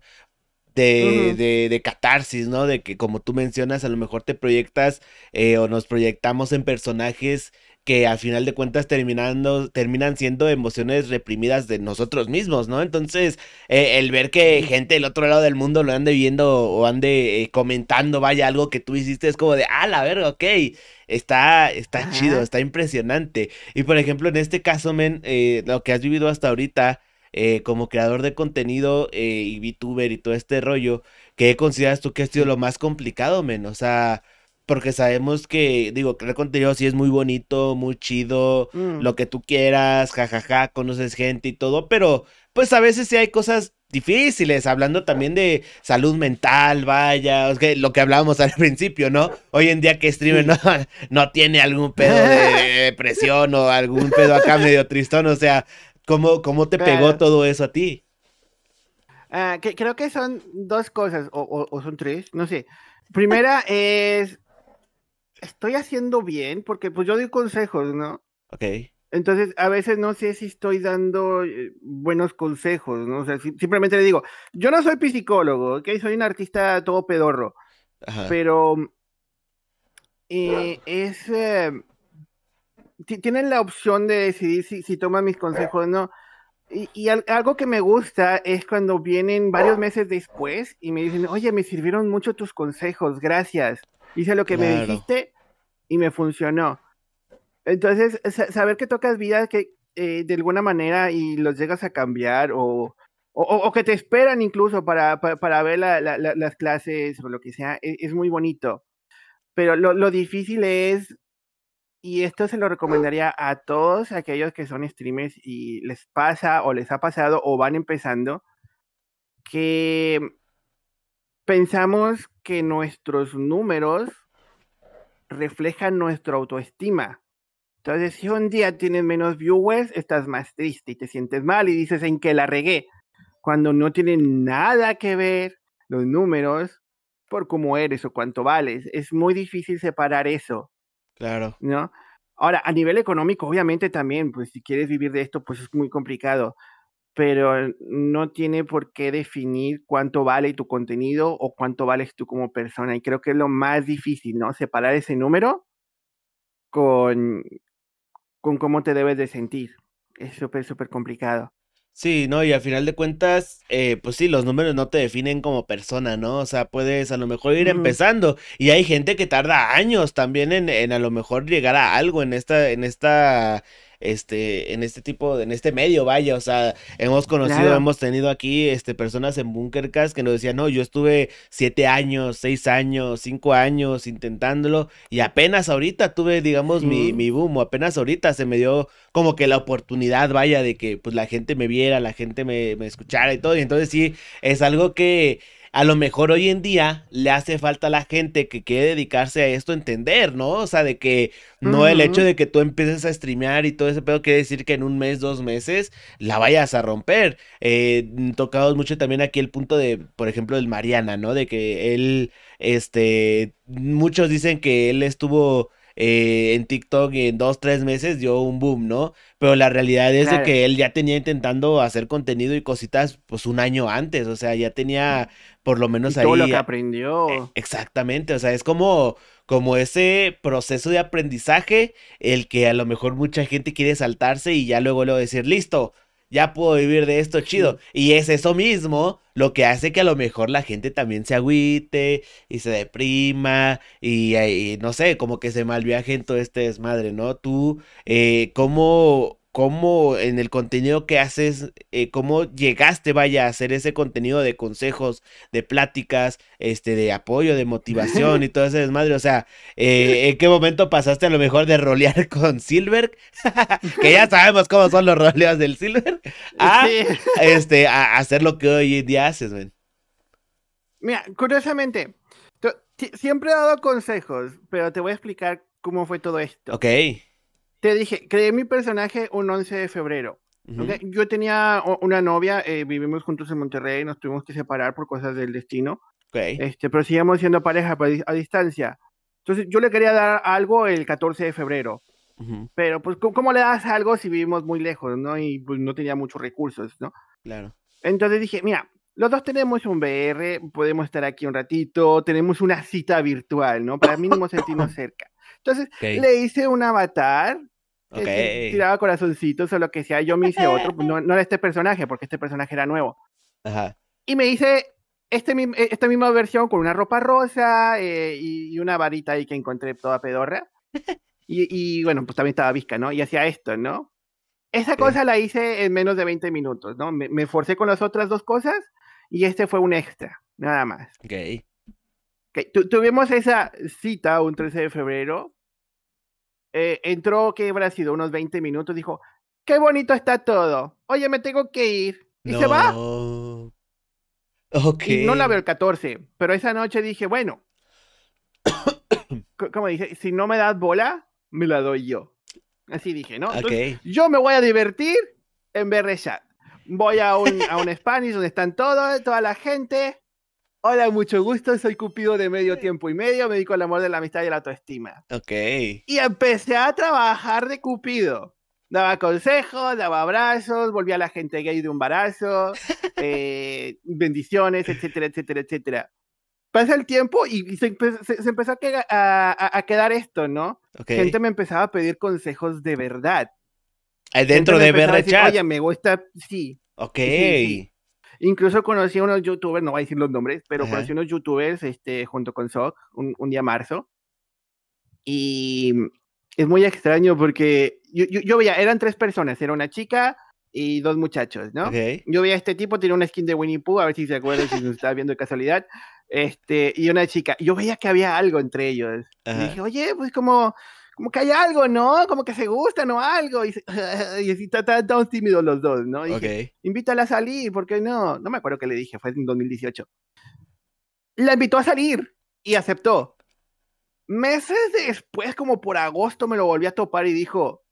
de, de, de, catarsis, ¿no? De que como tú mencionas, a lo mejor te proyectas eh, o nos proyectamos en personajes que al final de cuentas terminando, terminan siendo emociones reprimidas de nosotros mismos, ¿no? Entonces, eh, el ver que gente del otro lado del mundo lo ande viendo o ande eh, comentando, vaya, algo que tú hiciste, es como de, ah, la verga, ok, está, está chido, está impresionante. Y por ejemplo, en este caso, men, lo que has vivido hasta ahorita, eh, como creador de contenido eh, y VTuber y todo este rollo, ¿qué consideras tú que ha sido lo más complicado, men? O sea, porque sabemos que, digo, crear contenido sí es muy bonito, muy chido, mm. lo que tú quieras, jajaja, conoces gente y todo, pero pues a veces sí hay cosas difíciles, hablando también de salud mental, vaya, lo que hablábamos al principio, ¿no? Hoy en día que streamer no, no tiene algún pedo de depresión o algún pedo acá medio tristón, o sea, ¿Cómo, te pegó todo eso a ti? Ah, creo que son dos cosas, o, son tres, no sé. Primera es, estoy haciendo bien, porque pues yo doy consejos, ¿no? Ok. Entonces, a veces no sé si estoy dando eh, buenos consejos, ¿no? O sea, simplemente le digo, yo no soy psicólogo, ¿ok? Soy un artista todo pedorro, pero eh, es... Eh, tienen la opción de decidir si, toman mis consejos o no. Y, algo que me gusta es cuando vienen varios meses después y me dicen, oye, me sirvieron mucho tus consejos, gracias. Hice lo que me dijiste y me funcionó. Entonces, saber que tocas vidas que eh, de alguna manera y los llegas a cambiar o, que te esperan incluso para, para, ver las clases o lo que sea, e-, es, muy bonito. Pero lo difícil es y esto se lo recomendaría a todos aquellos que son streamers y les pasa o les ha pasado o van empezando que pensamos que nuestros números reflejan nuestra autoestima. Entonces, si un día tienes menos viewers, estás más triste y te sientes mal y dices en que la regué, cuando no tienen nada que ver los números por cómo eres o cuánto vales. Es muy difícil separar eso Claro. ¿No? Ahora, a nivel económico, obviamente también, pues si quieres vivir de esto, pues es muy complicado, pero no tiene por qué definir cuánto vale tu contenido o cuánto vales tú como persona. Y creo que es lo más difícil, ¿no? Separar ese número con, con cómo te debes de sentir. Es súper, súper complicado. Sí, no, y al final de cuentas, eh, pues sí, los números no te definen como persona, ¿no? O sea, puedes a lo mejor ir empezando. Y hay gente que tarda años también en, en a lo mejor llegar a algo en esta, en esta este, en este tipo, en este medio, vaya, o sea, hemos conocido, hemos tenido aquí, este, personas en Bunkercast que nos decían, no, yo estuve siete años, seis años, cinco años intentándolo y apenas ahorita tuve, digamos, mi, mi boom, o apenas ahorita se me dio como que la oportunidad, vaya, de que, pues, la gente me viera, la gente me, me escuchara y todo, y entonces sí, es algo que a lo mejor hoy en día le hace falta a la gente que quiere dedicarse a esto entender, ¿no? O sea, de que no el hecho de que tú empieces a streamear y todo ese pedo quiere decir que en un mes, dos meses la vayas a romper. Eh, mucho también aquí el punto de, por ejemplo, el Mariana, ¿no? De que él, este, muchos dicen que él estuvo eh, en TikTok en dos, tres meses dio un boom, ¿no? Pero la realidad es que él ya tenía intentando hacer contenido y cositas pues un año antes, o sea, ya tenía por lo menos ahí... Todo lo que aprendió. E, exactamente, o sea, es como como ese proceso de aprendizaje, el que a lo mejor mucha gente quiere saltarse y ya luego lo decir, listo, ya puedo vivir de esto chido. Y es eso mismo lo que hace que a lo mejor la gente también se agüite y se deprima y, eh, no sé, como que se malviaje en todo este desmadre, ¿no? Tú, eh, ¿cómo cómo en el contenido que haces, eh, cómo llegaste, vaya, a hacer ese contenido de consejos, de pláticas, este, de apoyo, de motivación y todo ese desmadre. O sea, eh, ¿en qué momento pasaste a lo mejor de rolear con Silver? que ya sabemos cómo son los roleos del Silver, a, este, a hacer lo que hoy en día haces, man. Mira, curiosamente, siempre he dado consejos, pero te voy a explicar cómo fue todo esto. Ok. Te dije, creé mi personaje un 11 de febrero. Yo tenía una novia, eh, vivimos juntos en Monterrey, nos tuvimos que separar por cosas del destino. Este, pero seguíamos siendo pareja pues, a distancia. Entonces yo le quería dar algo el 14 de febrero. Pero pues ¿cómo le das algo si vivimos muy lejos, ¿no? Y pues, no tenía muchos recursos, ¿no? Claro. Entonces dije, mira, los dos tenemos un VR, podemos estar aquí un ratito, tenemos una cita virtual, ¿no? Para mínimo sentimos cerca. Entonces le hice un avatar que tiraba corazoncitos o lo que sea. Yo me hice otro, pues, no, no, era este personaje, porque este personaje era nuevo. Ajá. Y me hice este, eh, esta misma versión con una ropa rosa eh, y una varita ahí que encontré toda pedorra. Y, y bueno, pues también estaba visca, ¿no? Y hacía esto, ¿no? Esa cosa la hice en menos de 20 minutos, ¿no? Me, me, forcé con las otras dos cosas y este fue un extra, nada más. Ok tuvimos esa cita un 13 de febrero. Eh, entró, que habrá sido unos 20 minutos, dijo, qué bonito está todo. Oye, me tengo que ir. Y se va. no la veo el 14, pero esa noche dije, bueno, como dije, si no me das bola, me la doy yo. Así dije, ¿no? Yo me voy a divertir en ver Voy a un, a un Spanish donde están todos, toda la gente Hola, mucho gusto. Soy Cupido de medio tiempo y medio. Me dedico al amor de la amistad y la autoestima. Ok. Y empecé a trabajar de Cupido. Daba consejos, daba abrazos, volvía a la gente gay de un embarazo, eh, bendiciones, etcétera, etcétera, etcétera. Pasa el tiempo y se, empezó a, a, quedar esto, ¿no? Okay. Gente me empezaba a pedir consejos de verdad. Ah, dentro de BRChat. Oye, me gusta, sí. Ok. Incluso conocí a unos youtubers, no voy a decir los nombres, pero conocí a unos youtubers este, junto con Sock un, día marzo. Y mm, es muy extraño porque yo, veía, eran tres personas, era una chica y dos muchachos, ¿no? Yo veía a este tipo, tenía una skin de Winnie Pooh, a ver si se acuerdan, si nos estaba viendo de casualidad, este, y una chica. Yo veía que había algo entre ellos. Y dije, oye, pues como como que hay algo, ¿no? Como que se gustan o algo. Y, así están tan tímidos los dos, ¿no? invítala a salir, ¿por qué no? No me acuerdo qué le dije, fue en 2018. La invitó a salir y aceptó. Meses después, como por agosto, me lo volví a topar y dijo,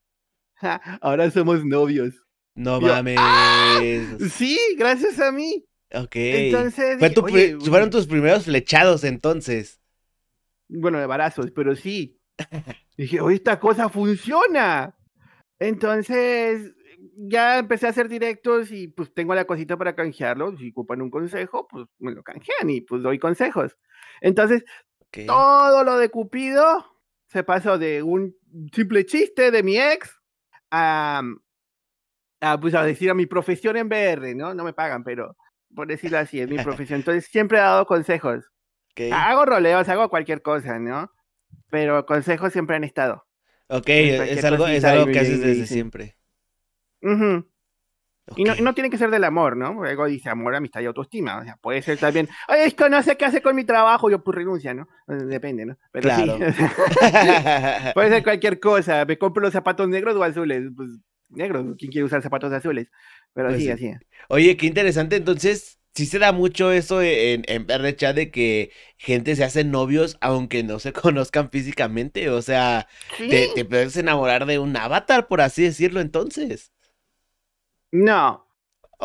ahora somos novios. No ah, mames. Sí, gracias a mí. Ok. Entonces. fueron tus primeros flechados entonces. Bueno, de embarazos, pero sí. dije, oye, esta cosa funciona. Entonces, ya empecé a hacer directos y pues tengo la cosita para canjearlo. Si ocupan un consejo, pues me lo canjean y pues doy consejos. Entonces, todo lo de Cupido se pasó de un simple chiste de mi ex a, pues, a decir a mi profesión en VR, ¿no? No me pagan, pero por decirlo así, es mi profesión. Entonces, siempre he dado consejos. Hago roleos, hago cualquier cosa, ¿no? pero consejos siempre han estado. Ok, es algo, algo que haces desde siempre. y, no, tiene que ser del amor, ¿no? Luego dice amor, amistad y autoestima. O sea, puede ser también, oye, es que no sé qué hace con mi trabajo, yo pues renuncia, ¿no? Eh, depende, ¿no? claro. puede ser cualquier cosa. Me compro los zapatos negros o azules. Pues negros, ¿quién quiere usar zapatos azules? Pero pues sí, sí, así. Oye, qué interesante. Entonces, sí se da mucho eso en, en chat de que gente se hace novios aunque no se conozcan físicamente. O sea, te, puedes enamorar de un avatar, por así decirlo, entonces. No.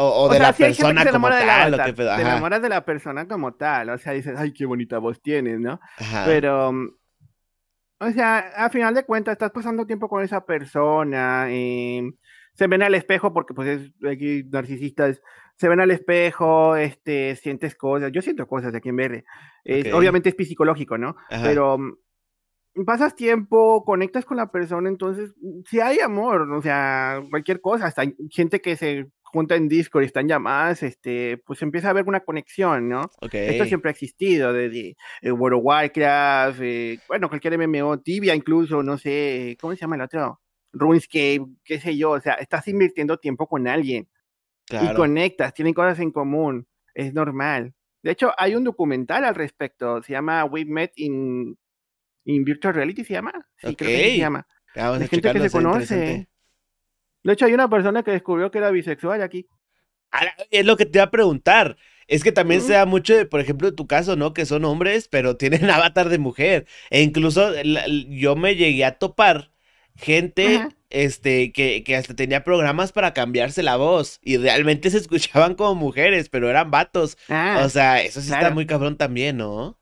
O, de la persona como tal. Te enamoras de la persona como tal. O sea, dices, ay, qué bonita voz tienes, ¿no? Pero. Mm, o sea, a final de cuentas, estás pasando tiempo con esa persona. Y eh, se ven al espejo porque, pues, es aquí narcisistas se ven al espejo, este, sientes cosas. Yo siento cosas aquí en VR. Obviamente es psicológico, ¿no? Pero mm, pasas tiempo, conectas con la persona, entonces mm, si hay amor, o sea, cualquier cosa, hasta gente que se junta en Discord y están llamadas, este, pues empieza a haber una conexión, ¿no? Esto siempre ha existido, desde eh, World of Warcraft, eh, bueno, cualquier MMO, Tibia incluso, no sé, ¿cómo se llama el otro? RuneScape, qué sé yo, o sea, estás invirtiendo tiempo con alguien. Y conectas, tienen cosas en común, es normal. De hecho, hay un documental al respecto, se llama We Met in, Virtual Reality, ¿se llama? Sí, creo que se llama. gente que se conoce. De hecho, hay una persona que descubrió que era bisexual aquí. es lo que te iba a preguntar. Es que también se da mucho, por ejemplo, en tu caso, ¿no? Que son hombres, pero tienen avatar de mujer. E incluso yo me llegué a topar gente este, que, hasta tenía programas para cambiarse la voz y realmente se escuchaban como mujeres, pero eran vatos. Ah, o sea, eso sí está muy cabrón también, ¿no?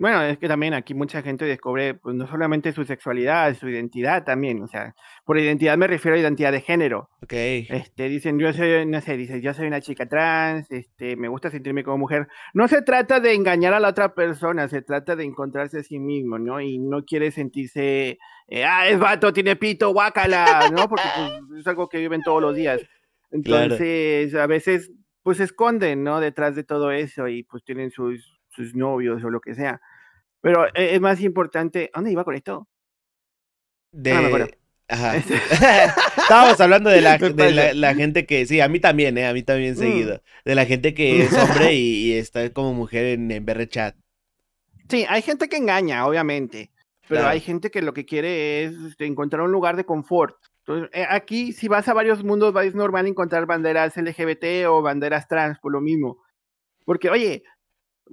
Bueno, es que también aquí mucha gente descubre pues, no solamente su sexualidad, su identidad también. O sea, por identidad me refiero a identidad de género. Ok. Este, dicen, yo soy, no sé, dicen, yo soy una chica trans, este, me gusta sentirme como mujer. No se trata de engañar a la otra persona, se trata de encontrarse a sí mismo, ¿no? Y no quiere sentirse eh, ah, es vato, tiene pito, guácala, ¿no? Porque pues, es algo que viven todos los días. Entonces, a veces, pues se esconden, ¿no? Detrás de todo eso y pues tienen sus, sus novios o lo que sea. Pero eh, es más importante, ¿a dónde iba con esto? De... Ah, Ajá. Estábamos hablando de, la, de la, gente que, sí, a mí también, ¿eh? A mí también mm. seguido. De la gente que es hombre y, está como mujer en, en chat. Sí, hay gente que engaña, obviamente. Pero hay gente que lo que quiere es este, encontrar un lugar de confort. Entonces, eh, aquí, si vas a varios mundos, es normal encontrar banderas LGBT o banderas trans, por lo mismo. Porque, oye,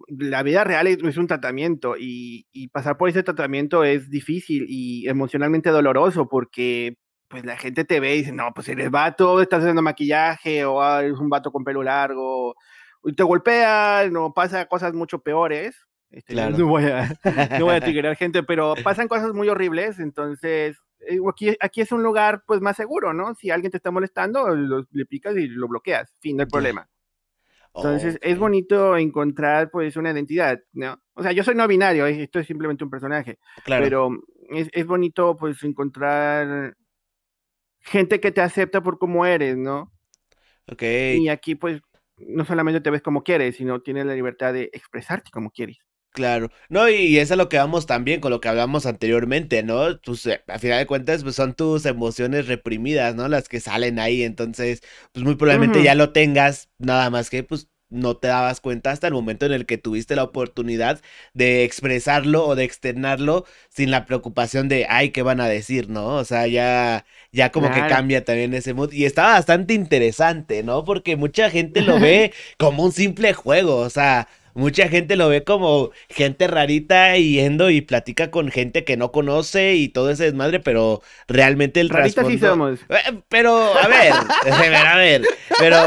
la vida real es, un tratamiento y, pasar por ese tratamiento es difícil y emocionalmente doloroso porque pues la gente te ve y dice, no, pues eres vato, estás haciendo maquillaje o ah, eres un vato con pelo largo, y te golpean o pasa cosas mucho peores este, no, voy a, no tigrear gente, pero pasan cosas muy horribles, entonces eh, aquí, aquí es un lugar pues más seguro, ¿no? Si alguien te está molestando, le picas y lo bloqueas, fin, del problema. Entonces es bonito encontrar pues una identidad, ¿no? O sea, yo soy no binario, eh, esto es simplemente un personaje, claro. pero es, bonito pues encontrar gente que te acepta por cómo eres, ¿no? Ok. Y aquí pues no solamente te ves como quieres, sino tienes la libertad de expresarte como quieres. Claro, no, y eso es lo que vamos también con lo que hablamos anteriormente, ¿no? Tus, pues, eh, a final de cuentas, pues son tus emociones reprimidas, ¿no? Las que salen ahí, entonces, pues muy probablemente ya lo tengas, nada más que, pues, no te dabas cuenta hasta el momento en el que tuviste la oportunidad de expresarlo o de externarlo sin la preocupación de, ay, ¿qué van a decir? ¿No? O sea, ya, ya como que cambia también ese mood. Y está bastante interesante, ¿no? Porque mucha gente lo ve como un simple juego, o sea, mucha gente lo ve como gente rarita yendo y platica con gente que no conoce y todo ese desmadre, pero realmente el rarito raspondo... sí somos. Eh, pero, a ver, a ver, pero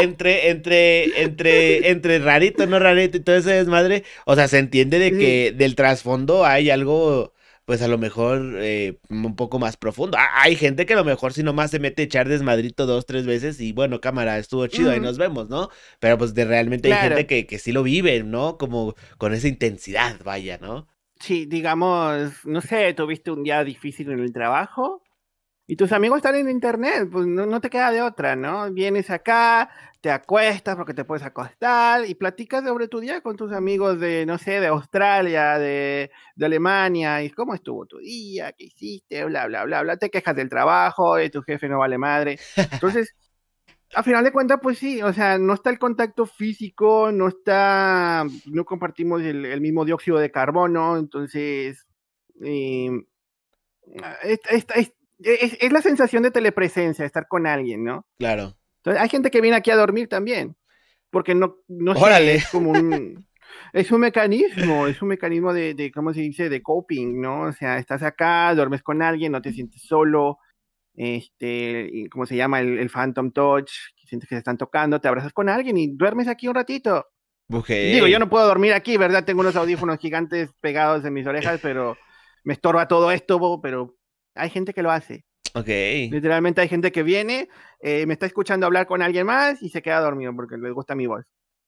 entre, entre, entre, entre rarito, no rarito y todo ese desmadre, o sea, se entiende de que del trasfondo hay algo pues a lo mejor eh, un poco más profundo. Ah, hay gente que a lo mejor si nomás se mete a echar desmadrito dos, tres veces y bueno, cámara, estuvo chido, y ahí nos vemos, ¿no? Pero pues de realmente hay gente que, que sí lo vive, ¿no? Como con esa intensidad, vaya, ¿no? Sí, digamos, no sé, tuviste un día difícil en el trabajo y tus amigos están en internet, pues no, te queda de otra, ¿no? Vienes acá, te acuestas porque te puedes acostar y platicas sobre tu día con tus amigos de, no sé, de Australia, de, Alemania, y cómo estuvo tu día, qué hiciste, bla, bla, bla, bla. Te quejas del trabajo, eh, tu jefe no vale madre. Entonces, a final de cuentas, pues sí, o sea, no está el contacto físico, no está, no compartimos el, mismo dióxido de carbono, entonces... Eh, ah, esta, es e, es, la sensación de telepresencia, estar con alguien, ¿no? Claro. hay gente que viene aquí a dormir también, porque no, no Órale. es como un... Es un mecanismo, es un mecanismo de, ¿cómo se dice?, de coping, ¿no? O sea, estás acá, duermes con alguien, no te sientes solo, este, ¿cómo se llama? El, Phantom Touch, sientes que se están tocando, te abrazas con alguien y duermes aquí un ratito. Digo, yo no puedo dormir aquí, ¿verdad? Tengo unos audífonos gigantes pegados en mis orejas, pero me estorba todo esto, pero hay gente que lo hace. Ok. Literalmente hay gente que viene, eh, me está escuchando hablar con alguien más y se queda dormido porque les gusta mi voz.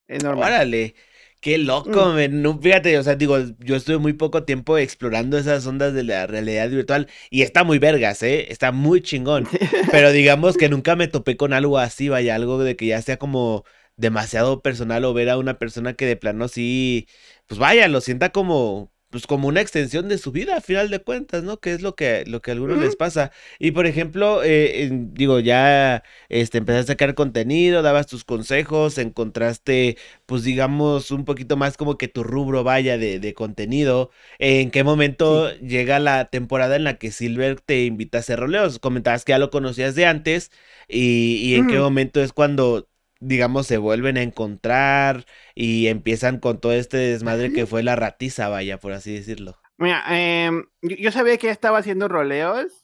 Es normal. Órale. Qué loco, mm. fíjate, o sea, digo, yo estuve muy poco tiempo explorando esas ondas de la realidad virtual y está muy vergas, ¿eh? Está muy chingón. Pero digamos que nunca me topé con algo así, vaya, algo de que ya sea como demasiado personal o ver a una persona que de plano sí, pues vaya, lo sienta como, pues como una extensión de su vida, a final de cuentas, ¿no? Que es lo que, lo que a algunos les pasa. Y por ejemplo, eh, digo, ya este, empezaste a sacar contenido, dabas tus consejos, encontraste, pues digamos, un poquito más como que tu rubro vaya de, contenido. ¿En qué momento llega la temporada en la que Silver te invita a hacer roleos? Comentabas que ya lo conocías de antes y, en qué momento es cuando digamos, se vuelven a encontrar y empiezan con todo este desmadre que fue la ratiza, vaya, por así decirlo. Mira, em, yo, sabía que estaba haciendo roleos,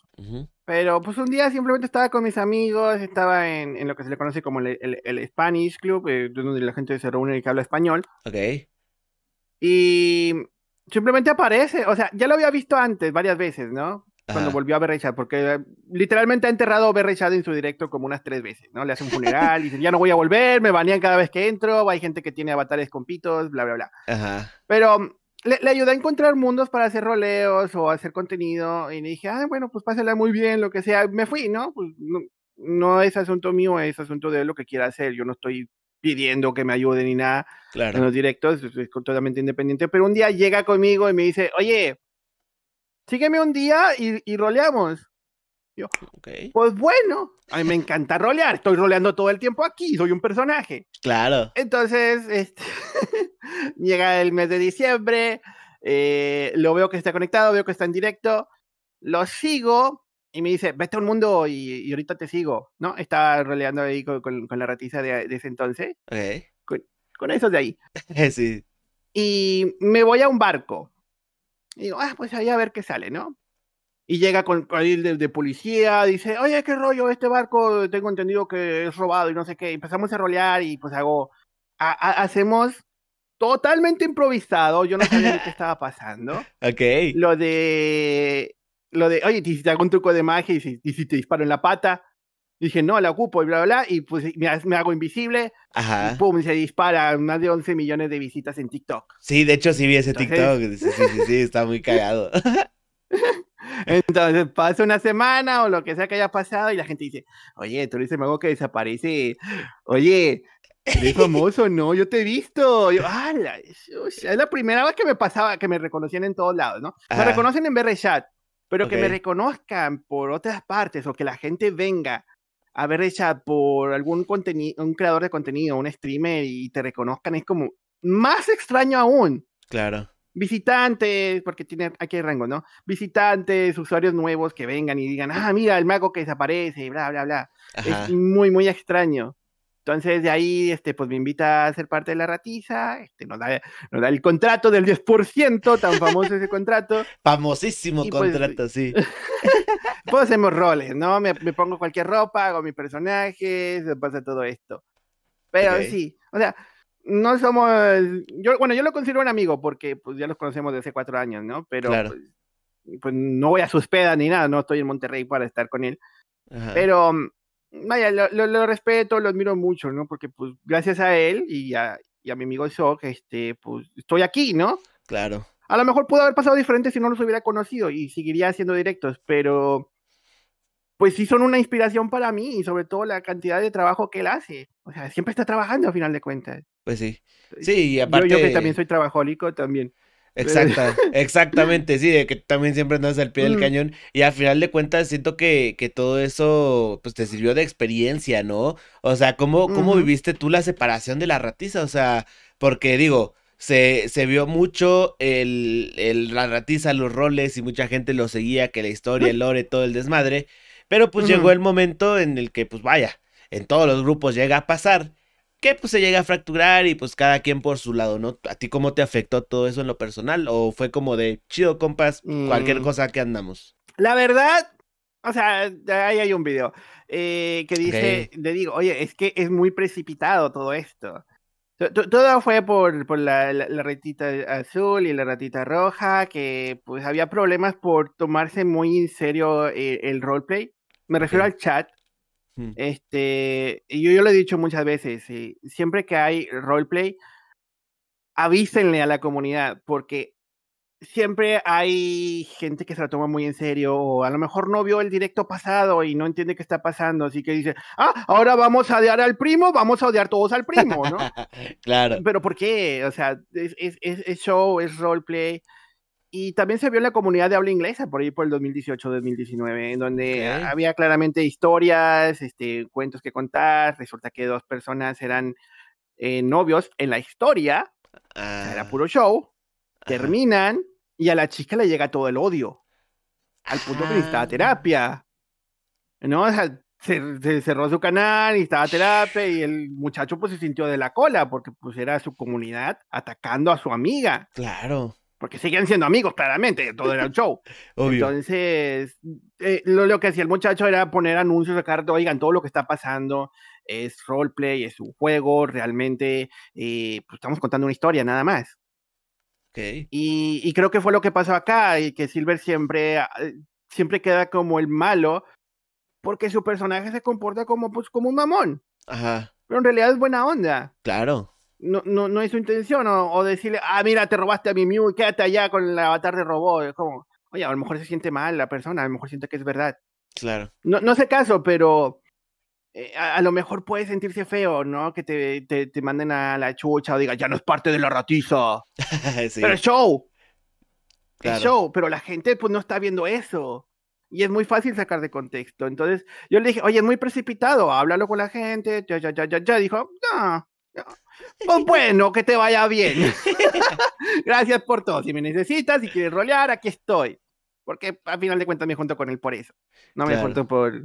pero pues un día simplemente estaba con mis amigos, estaba en, lo que se le conoce como el, Spanish Club, eh, donde la gente se reúne y habla español. Ok. Y simplemente aparece, o sea, ya lo había visto antes varias veces, ¿no? cuando volvió a verrechar, porque eh, literalmente ha enterrado a en su directo como unas tres veces, ¿no? Le hace un funeral y dice, ya no voy a volver, me banean cada vez que entro, hay gente que tiene avatares con pitos, bla, bla, bla. Ajá. Pero mm, le, le, ayudé a encontrar mundos para hacer roleos o hacer contenido y le dije, ah, bueno, pues pásala muy bien, lo que sea. Me fui, ¿no? Pues no, es asunto mío, es asunto de lo que quiera hacer. Yo no estoy pidiendo que me ayuden ni nada en los directos, es, es totalmente independiente, pero un día llega conmigo y me dice, oye, sígueme un día y, y roleamos. Yo, okay. pues bueno, a mí me encanta rolear, estoy roleando todo el tiempo aquí, soy un personaje. Claro. Entonces, este, llega el mes de diciembre, eh, lo veo que está conectado, veo que está en directo, lo sigo y me dice, vete al mundo y, ahorita te sigo, ¿no? Estaba roleando ahí con, con, la ratiza de, de ese entonces. Okay. Con, con, esos de ahí. sí. Y me voy a un barco y digo, ah, pues ahí a ver qué sale, ¿no? Y llega con, con el de, policía, dice, oye, qué rollo, este barco tengo entendido que es robado y no sé qué. Y empezamos a rolear y pues hago, hacemos totalmente improvisado, yo no sabía qué estaba pasando. Ok. Lo de, lo de, oye, si te hago un truco de magia y si, y si te disparo en la pata, dije, no, la ocupo y bla, bla, bla, y pues me, hago invisible. Ajá. Y pum, se dispara más de 11 millones de visitas en TikTok. Sí, de hecho sí vi ese TikTok. Sí, sí, sí, sí, está muy cagado. Entonces pasa una semana o lo que sea que haya pasado y la gente dice, oye, tú dices, me hago que desaparece. Oye, ¿es famoso, ¿no? Yo te he visto. Yo, es la primera vez que me pasaba, que me reconocían en todos lados, ¿no? Me reconocen en BR Chat, pero que me reconozcan por otras partes o que la gente venga haber hecha por algún contenido, un creador de contenido, un streamer y te reconozcan es como más extraño aún. Claro. Visitantes, porque tiene aquí hay rango, ¿no? Visitantes, usuarios nuevos que vengan y digan, ah, mira, el mago que desaparece, bla, bla, bla. Es muy, muy extraño. Entonces, de ahí, este, pues me invita a ser parte de la ratiza, este, nos da, el contrato del 10%, tan famoso ese contrato. Famosísimo pues, contrato, sí. pues hacemos roles, ¿no? Me, pongo cualquier ropa, hago mi personaje, se pasa todo esto. Pero sí, o sea, no somos, yo, bueno, yo lo considero un amigo porque pues ya los conocemos desde hace cuatro años, ¿no? Pero pues, pues, no voy a sus pedas ni nada, no estoy en Monterrey para estar con él. Pero mm, vaya, lo, respeto, lo admiro mucho, ¿no? Porque pues gracias a él y a, mi amigo Sok, este, pues estoy aquí, ¿no? Claro. A lo mejor pudo haber pasado diferente si no los hubiera conocido y seguiría haciendo directos, pero pues sí son una inspiración para mí y sobre todo la cantidad de trabajo que él hace. O sea, siempre está trabajando a final de cuentas. Pues sí. Eh, sí, y aparte. Yo, yo que también soy trabajólico también. Exacto, exactamente, sí, de que también siempre andas al pie del mm. cañón y al final de cuentas siento que, que todo eso pues te sirvió de experiencia, ¿no? O sea, ¿cómo, cómo viviste tú la separación de la ratiza? O sea, porque digo, se, se vio mucho el, el, la ratiza, los roles y mucha gente lo seguía, que la historia, el lore, todo el desmadre, pero pues llegó el momento en el que pues vaya, en todos los grupos llega a pasar que pues se llega a fracturar y pues cada quien por su lado, ¿no? ¿A ti cómo te afectó todo eso en lo personal? ¿O fue como de chido, compas, cualquier mm. cosa que andamos? La verdad, o sea, ahí hay un video eh, que dice, le digo, oye, es que es muy precipitado todo esto. Todo fue por, la, ratita azul y la ratita roja, que pues había problemas por tomarse muy en serio eh, el, roleplay. Me refiero al chat, Mm. Este, yo, yo lo he dicho muchas veces, siempre que hay roleplay, avísenle a la comunidad, porque siempre hay gente que se la toma muy en serio, o a lo mejor no vio el directo pasado y no entiende qué está pasando, así que dice, ah, ahora vamos a odiar al primo, vamos a odiar todos al primo, ¿no? claro. Pero ¿por qué? O sea, es, es, es show, es roleplay y también se vio en la comunidad de habla inglesa por ahí por el 2018-2019, en donde había claramente historias, este, cuentos que contar. Resulta que dos personas eran eh, novios en la historia, era ah. puro show, terminan y a la chica le llega todo el odio, al punto que necesitaba ah. terapia. ¿No? se, cerró su canal y estaba terapia y el muchacho pues se sintió de la cola porque pues era su comunidad atacando a su amiga. Claro porque seguían siendo amigos, claramente, todo era un show. Obvio. Entonces, eh, lo, que hacía el muchacho era poner anuncios, acá, oigan, todo lo que está pasando es roleplay, es un juego, realmente eh, pues estamos contando una historia nada más. Okay. Y, creo que fue lo que pasó acá, y que Silver siempre, ah, siempre queda como el malo, porque su personaje se comporta como, pues, como un mamón. Ajá. Pero en realidad es buena onda. Claro no, no, no es su intención, o, decirle, ah, mira, te robaste a mi Mew y quédate allá con el avatar de robot. Es como, oye, a lo mejor se siente mal la persona, a lo mejor siente que es verdad. Claro. No, no sé caso, pero eh, a, lo mejor puede sentirse feo, ¿no? Que te, te, te, manden a la chucha o diga, ya no es parte de la ratiza. Pero show. el show, pero la gente pues no está viendo eso. Y es muy fácil sacar de contexto. Entonces yo le dije, oye, es muy precipitado, háblalo con la gente. Ya, ya, ya, ya, ya. Dijo, no, no. Pues bueno, que te vaya bien. Gracias por todo. Si me necesitas, si quieres rolear, aquí estoy. Porque al final de cuentas me junto con él por eso. No me junto por,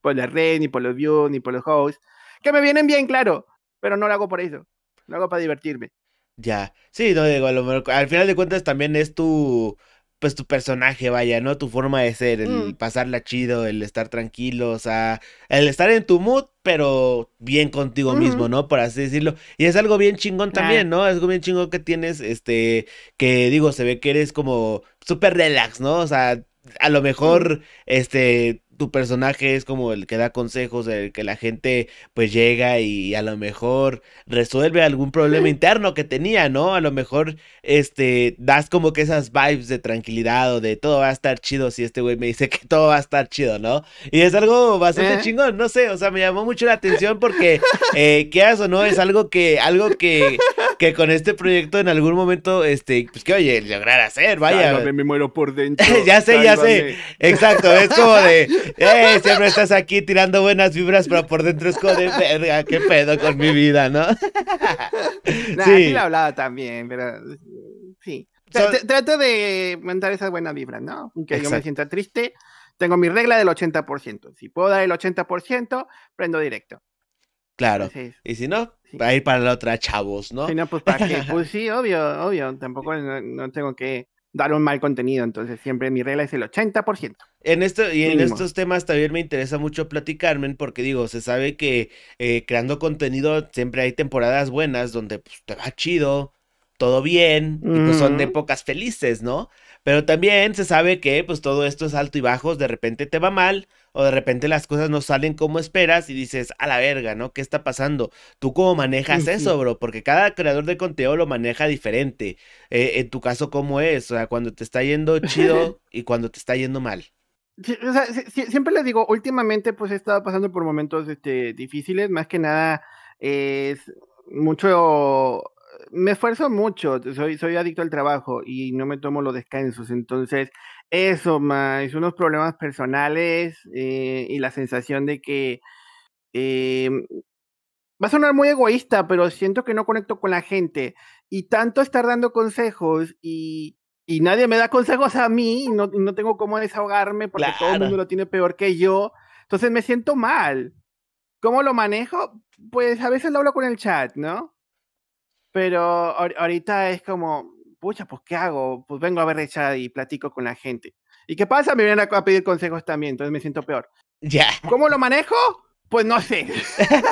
por la red, ni por los views, ni por los hosts. Que me vienen bien, claro. Pero no lo hago por eso. Lo hago para divertirme. Ya. Sí, no digo, al final de cuentas también es tu pues tu personaje, vaya, ¿no? Tu forma de ser, el mm. pasarla chido, el estar tranquilo, o sea, el estar en tu mood, pero bien contigo mismo, ¿no? Por así decirlo. Y es algo bien chingón también, ¿no? Es algo bien chingón que tienes, este, que digo, se ve que eres como súper relax, ¿no? O sea, a lo mejor, mm. este, tu personaje es como el que da consejos, el que la gente pues llega y a lo mejor resuelve algún problema interno que tenía, ¿no? A lo mejor este das como que esas vibes de tranquilidad o de todo va a estar chido si este güey me dice que todo va a estar chido, ¿no? Y es algo bastante eh. chingón, no sé, o sea, me llamó mucho la atención porque ¿qué eh, quieras o no, es algo que, algo que que con este proyecto en algún momento, este, pues que oye, lograr hacer, vaya. me muero por dentro. ya sé, ya sé. Exacto, es como de, eh, siempre estás aquí tirando buenas vibras, pero por dentro es como de, verga, qué pedo con mi vida, ¿no? sí. sí hablaba también, pero sí. Trato de mandar esas buenas vibras, ¿no? Aunque yo me sienta triste, tengo mi regla del 80%. Si puedo dar el 80%, prendo directo. Claro. y si no, para ir para la otra, chavos, ¿no? Sí, pues para qué. Pues sí, obvio, obvio. Tampoco no, tengo que dar un mal contenido. Entonces, siempre mi regla es el 80%. En esto, y en estos temas también me interesa mucho platicarme, porque digo, se sabe que eh, creando contenido siempre hay temporadas buenas donde pues, te va chido, todo bien, y pues son épocas felices, ¿no? Pero también se sabe que pues todo esto es alto y bajo... de repente te va mal, o de repente las cosas no salen como esperas y dices, a la verga, ¿no? ¿Qué está pasando? ¿Tú cómo manejas eso, bro? Porque cada creador de conteo lo maneja diferente. Eh, en tu caso, ¿cómo es? O sea, cuando te está yendo chido y cuando te está yendo mal. siempre les digo, últimamente pues he estado pasando por momentos este, difíciles, más que nada es mucho me esfuerzo mucho, soy, soy adicto al trabajo y no me tomo los descansos, entonces eso, más unos problemas personales eh, y la sensación de que eh, va a sonar muy egoísta, pero siento que no conecto con la gente y tanto estar dando consejos y, nadie me da consejos a mí no, tengo cómo desahogarme porque todo el mundo lo tiene peor que yo. Entonces me siento mal. ¿Cómo lo manejo? Pues a veces lo hablo con el chat, ¿no? Pero ahorita es como, pucha, pues ¿qué hago? Pues vengo a ver Echad y platico con la gente. ¿Y qué pasa? Me vienen a, a pedir consejos también, entonces me siento peor. Ya. ¿Cómo lo manejo? Pues no sé.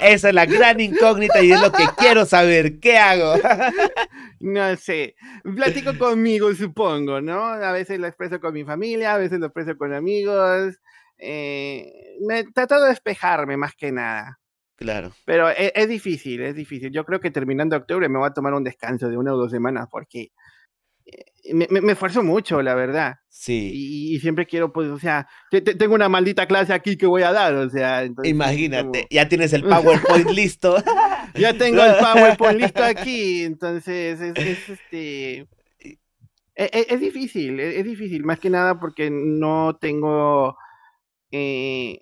Esa es la gran incógnita y es lo que quiero saber. ¿Qué hago? no sé. Platico conmigo, supongo, ¿no? A veces lo expreso con mi familia, a veces lo expreso con amigos. Eh, me trato de despejarme más que nada. Claro. Pero e, es, difícil, es difícil. Yo creo que terminando octubre me voy a tomar un descanso de una o dos semanas porque eh, me, esfuerzo mucho, la verdad. Sí. Y, siempre quiero, pues, o sea, tengo una maldita clase aquí que voy a dar, o sea. Imagínate, ya tienes el PowerPoint listo. ya tengo el PowerPoint listo aquí, entonces es, este. E, e, es, difícil, es, difícil, más que nada porque no tengo eh,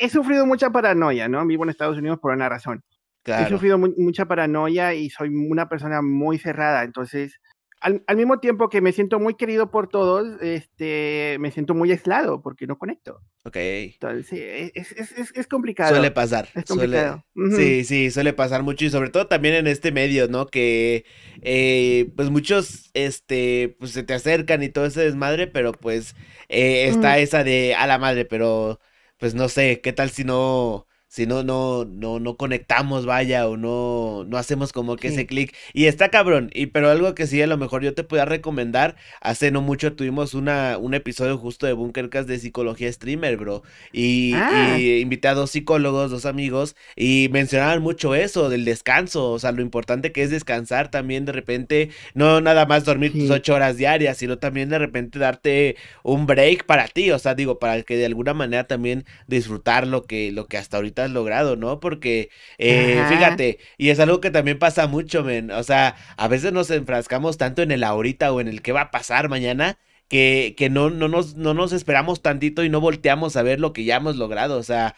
he, sufrido mucha paranoia, ¿no? Vivo en Estados Unidos por una razón. He sufrido mucha paranoia y soy una persona muy cerrada, entonces al, mismo tiempo que me siento muy querido por todos, este, me siento muy aislado porque no conecto. Ok. Entonces, sí, e, es, complicado. Suele pasar. Es complicado. Sí, sí, suele pasar mucho y sobre todo también en este medio, ¿no? Que eh, pues muchos este, pues se te acercan y todo ese desmadre, pero pues eh, está esa de a la madre, pero pues no sé, ¿qué tal si no si no, no, no, no conectamos, vaya, o no, no hacemos como que ese clic. Y está cabrón, y pero algo que sí, a lo mejor yo te podía recomendar, hace no mucho tuvimos una, un episodio justo de Bunkercast de psicología streamer, bro, y, ah. invité a dos psicólogos, dos amigos, y mencionaban mucho eso, del descanso, o sea, lo importante que es descansar también de repente, no nada más dormir tus ocho horas diarias, sino también de repente darte un break para ti, o sea, digo, para que de alguna manera también disfrutar lo que, lo que hasta ahorita logrado, ¿no? Porque, eh, fíjate, y es algo que también pasa mucho, men. O sea, a veces nos enfrascamos tanto en el ahorita o en el que va a pasar mañana que, que no, no, nos, no nos esperamos tantito y no volteamos a ver lo que ya hemos logrado. O sea,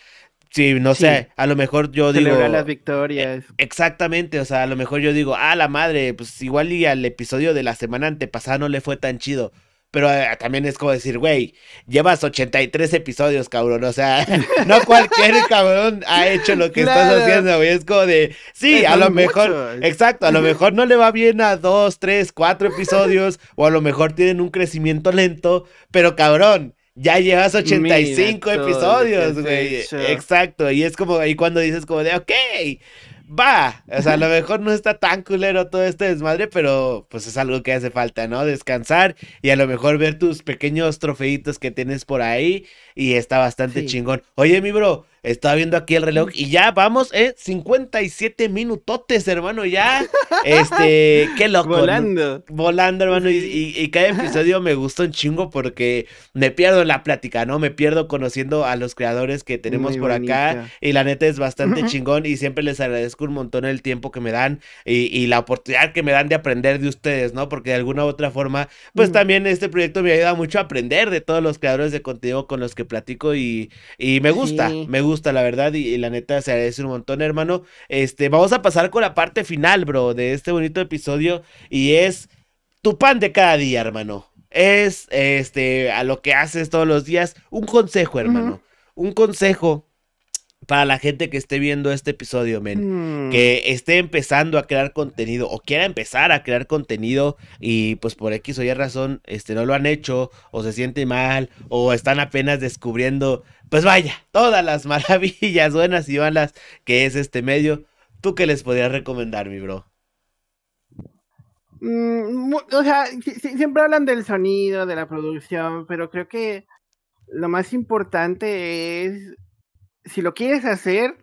Sí, no sé, a lo mejor yo digo digo. las victorias. E, exactamente, o sea, a lo mejor yo digo, ah, la madre, pues igual y al episodio de la semana antepasada no le fue tan chido pero eh, también es como decir, güey, llevas 83 episodios, cabrón. O sea, no cualquier cabrón ha hecho lo que estás haciendo, güey. Es como de, sí, a lo mejor, exacto, a lo mejor no le va bien a dos, tres, cuatro episodios, o a lo mejor tienen un crecimiento lento, pero cabrón, ya llevas 85 episodios, güey. Exacto. Y es como, ahí cuando dices como de, ok, va, o sea, a lo mejor no está tan culero todo este desmadre, pero pues es algo que hace falta, ¿no? Descansar y a lo mejor ver tus pequeños trofeitos que tienes por ahí y está bastante chingón. Oye, mi bro, estaba viendo aquí el reloj y ya vamos, eh, 57 minutotes, hermano, ya. Este, qué loco. Volando. Volando, hermano. Y, y, cada episodio me gusta un chingo porque me pierdo en la plática, ¿no? Me pierdo conociendo a los creadores que tenemos por acá. Y la neta es bastante chingón y siempre les agradezco un montón el tiempo que me dan y, y la oportunidad que me dan de aprender de ustedes, ¿no? Porque de alguna u otra forma, pues mm. también este proyecto me ayuda mucho a aprender de todos los creadores de contenido con los que platico y, y me gusta, me gusta gusta, la verdad, y, la neta se agradece un montón, hermano. Este, vamos a pasar con la parte final, bro, de este bonito episodio y es tu pan de cada día, hermano. Es este a lo que haces todos los días, un consejo, hermano. Un consejo para la gente que esté viendo este episodio, men, mm. que esté empezando a crear contenido o quiera empezar a crear contenido y pues por X o Y razón este, no lo han hecho o se siente mal o están apenas descubriendo pues vaya, todas las maravillas buenas y malas que es este medio. ¿Tú qué les podrías recomendar, mi bro? Mm, o sea, siempre hablan del sonido, de la producción, pero creo que lo más importante es, si lo quieres hacer,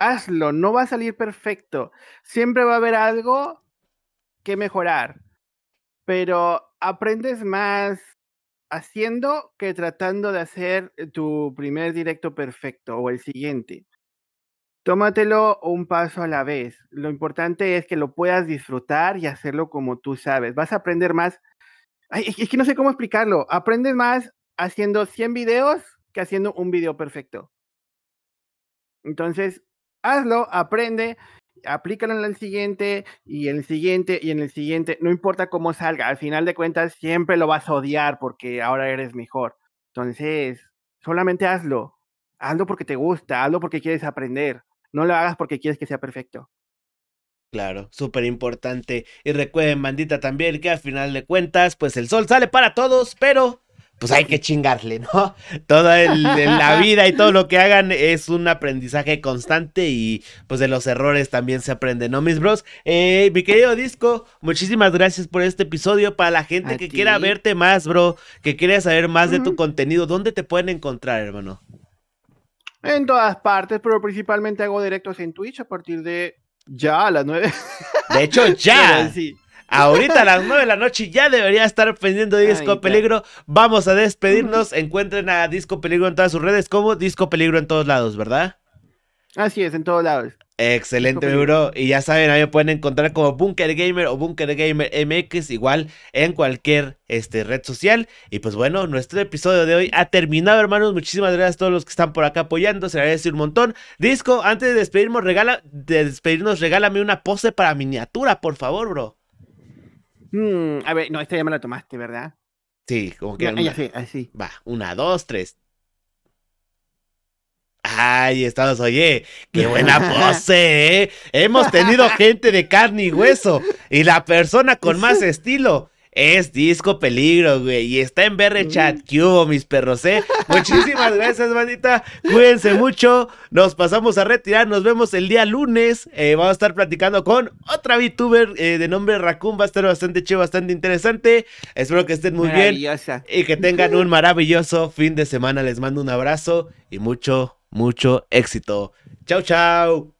hazlo, no va a salir perfecto. Siempre va a haber algo que mejorar, pero aprendes más, haciendo que tratando de hacer eh, tu primer directo perfecto o el siguiente. Tómatelo un paso a la vez. Lo importante es que lo puedas disfrutar y hacerlo como tú sabes. Vas a aprender más. es que no sé cómo explicarlo. Aprendes más haciendo 100 videos que haciendo un video perfecto. Entonces, hazlo, aprende aplícalo en el siguiente y en el siguiente y en el siguiente, no importa cómo salga, al final de cuentas siempre lo vas a odiar porque ahora eres mejor. Entonces, solamente hazlo, hazlo porque te gusta, hazlo porque quieres aprender, no lo hagas porque quieres que sea perfecto. Claro, súper importante. Y recuerden, bandita, también que al final de cuentas, pues el sol sale para todos, pero pues hay que chingarle, ¿no? Toda la vida y todo lo que hagan es un aprendizaje constante y pues de los errores también se aprende, ¿no, mis bros? Eh, mi querido Disco, muchísimas gracias por este episodio. Para la gente que quiera verte más, bro, que quiera saber más de tu contenido, ¿dónde te pueden encontrar, hermano? En todas partes, pero principalmente hago directos en Twitch a partir de ya a las nueve. De hecho, ya. Ahorita a las 9 de la noche ya debería estar pendiendo Disco Peligro. Vamos a despedirnos. Encuentren a Disco Peligro en todas sus redes como Disco Peligro en todos lados, ¿verdad? Así es, en todos lados. Excelente, bro. Y ya saben, ahí me pueden encontrar como Bunker Gamer o Bunker Gamer MX, igual en cualquier este, red social. Y pues bueno, nuestro episodio de hoy ha terminado, hermanos. Muchísimas gracias a todos los que están por acá apoyando. Se decir un montón. Disco, antes de despedirnos, regala, de despedirnos, regálame una pose para miniatura, por favor, bro. Mm, a ver, no, esta ya me la tomaste, ¿verdad? Sí, como que. así. Va, una, dos, tres. Ay, Estados, oye, qué buena pose, ¿eh? Hemos tenido gente de carne y hueso y la persona con más estilo es Disco Peligro, güey. Y está en BR Chat. ¿Qué hubo, mis perros, eh? Muchísimas gracias, manita. Cuídense mucho. Nos pasamos a retirar. Nos vemos el día lunes. Eh, vamos a estar platicando con otra VTuber eh, de nombre Raccoon. Va a estar bastante chido, bastante interesante. Espero que estén muy bien. Y que tengan un maravilloso fin de semana. Les mando un abrazo y mucho, mucho éxito. Chau, chau.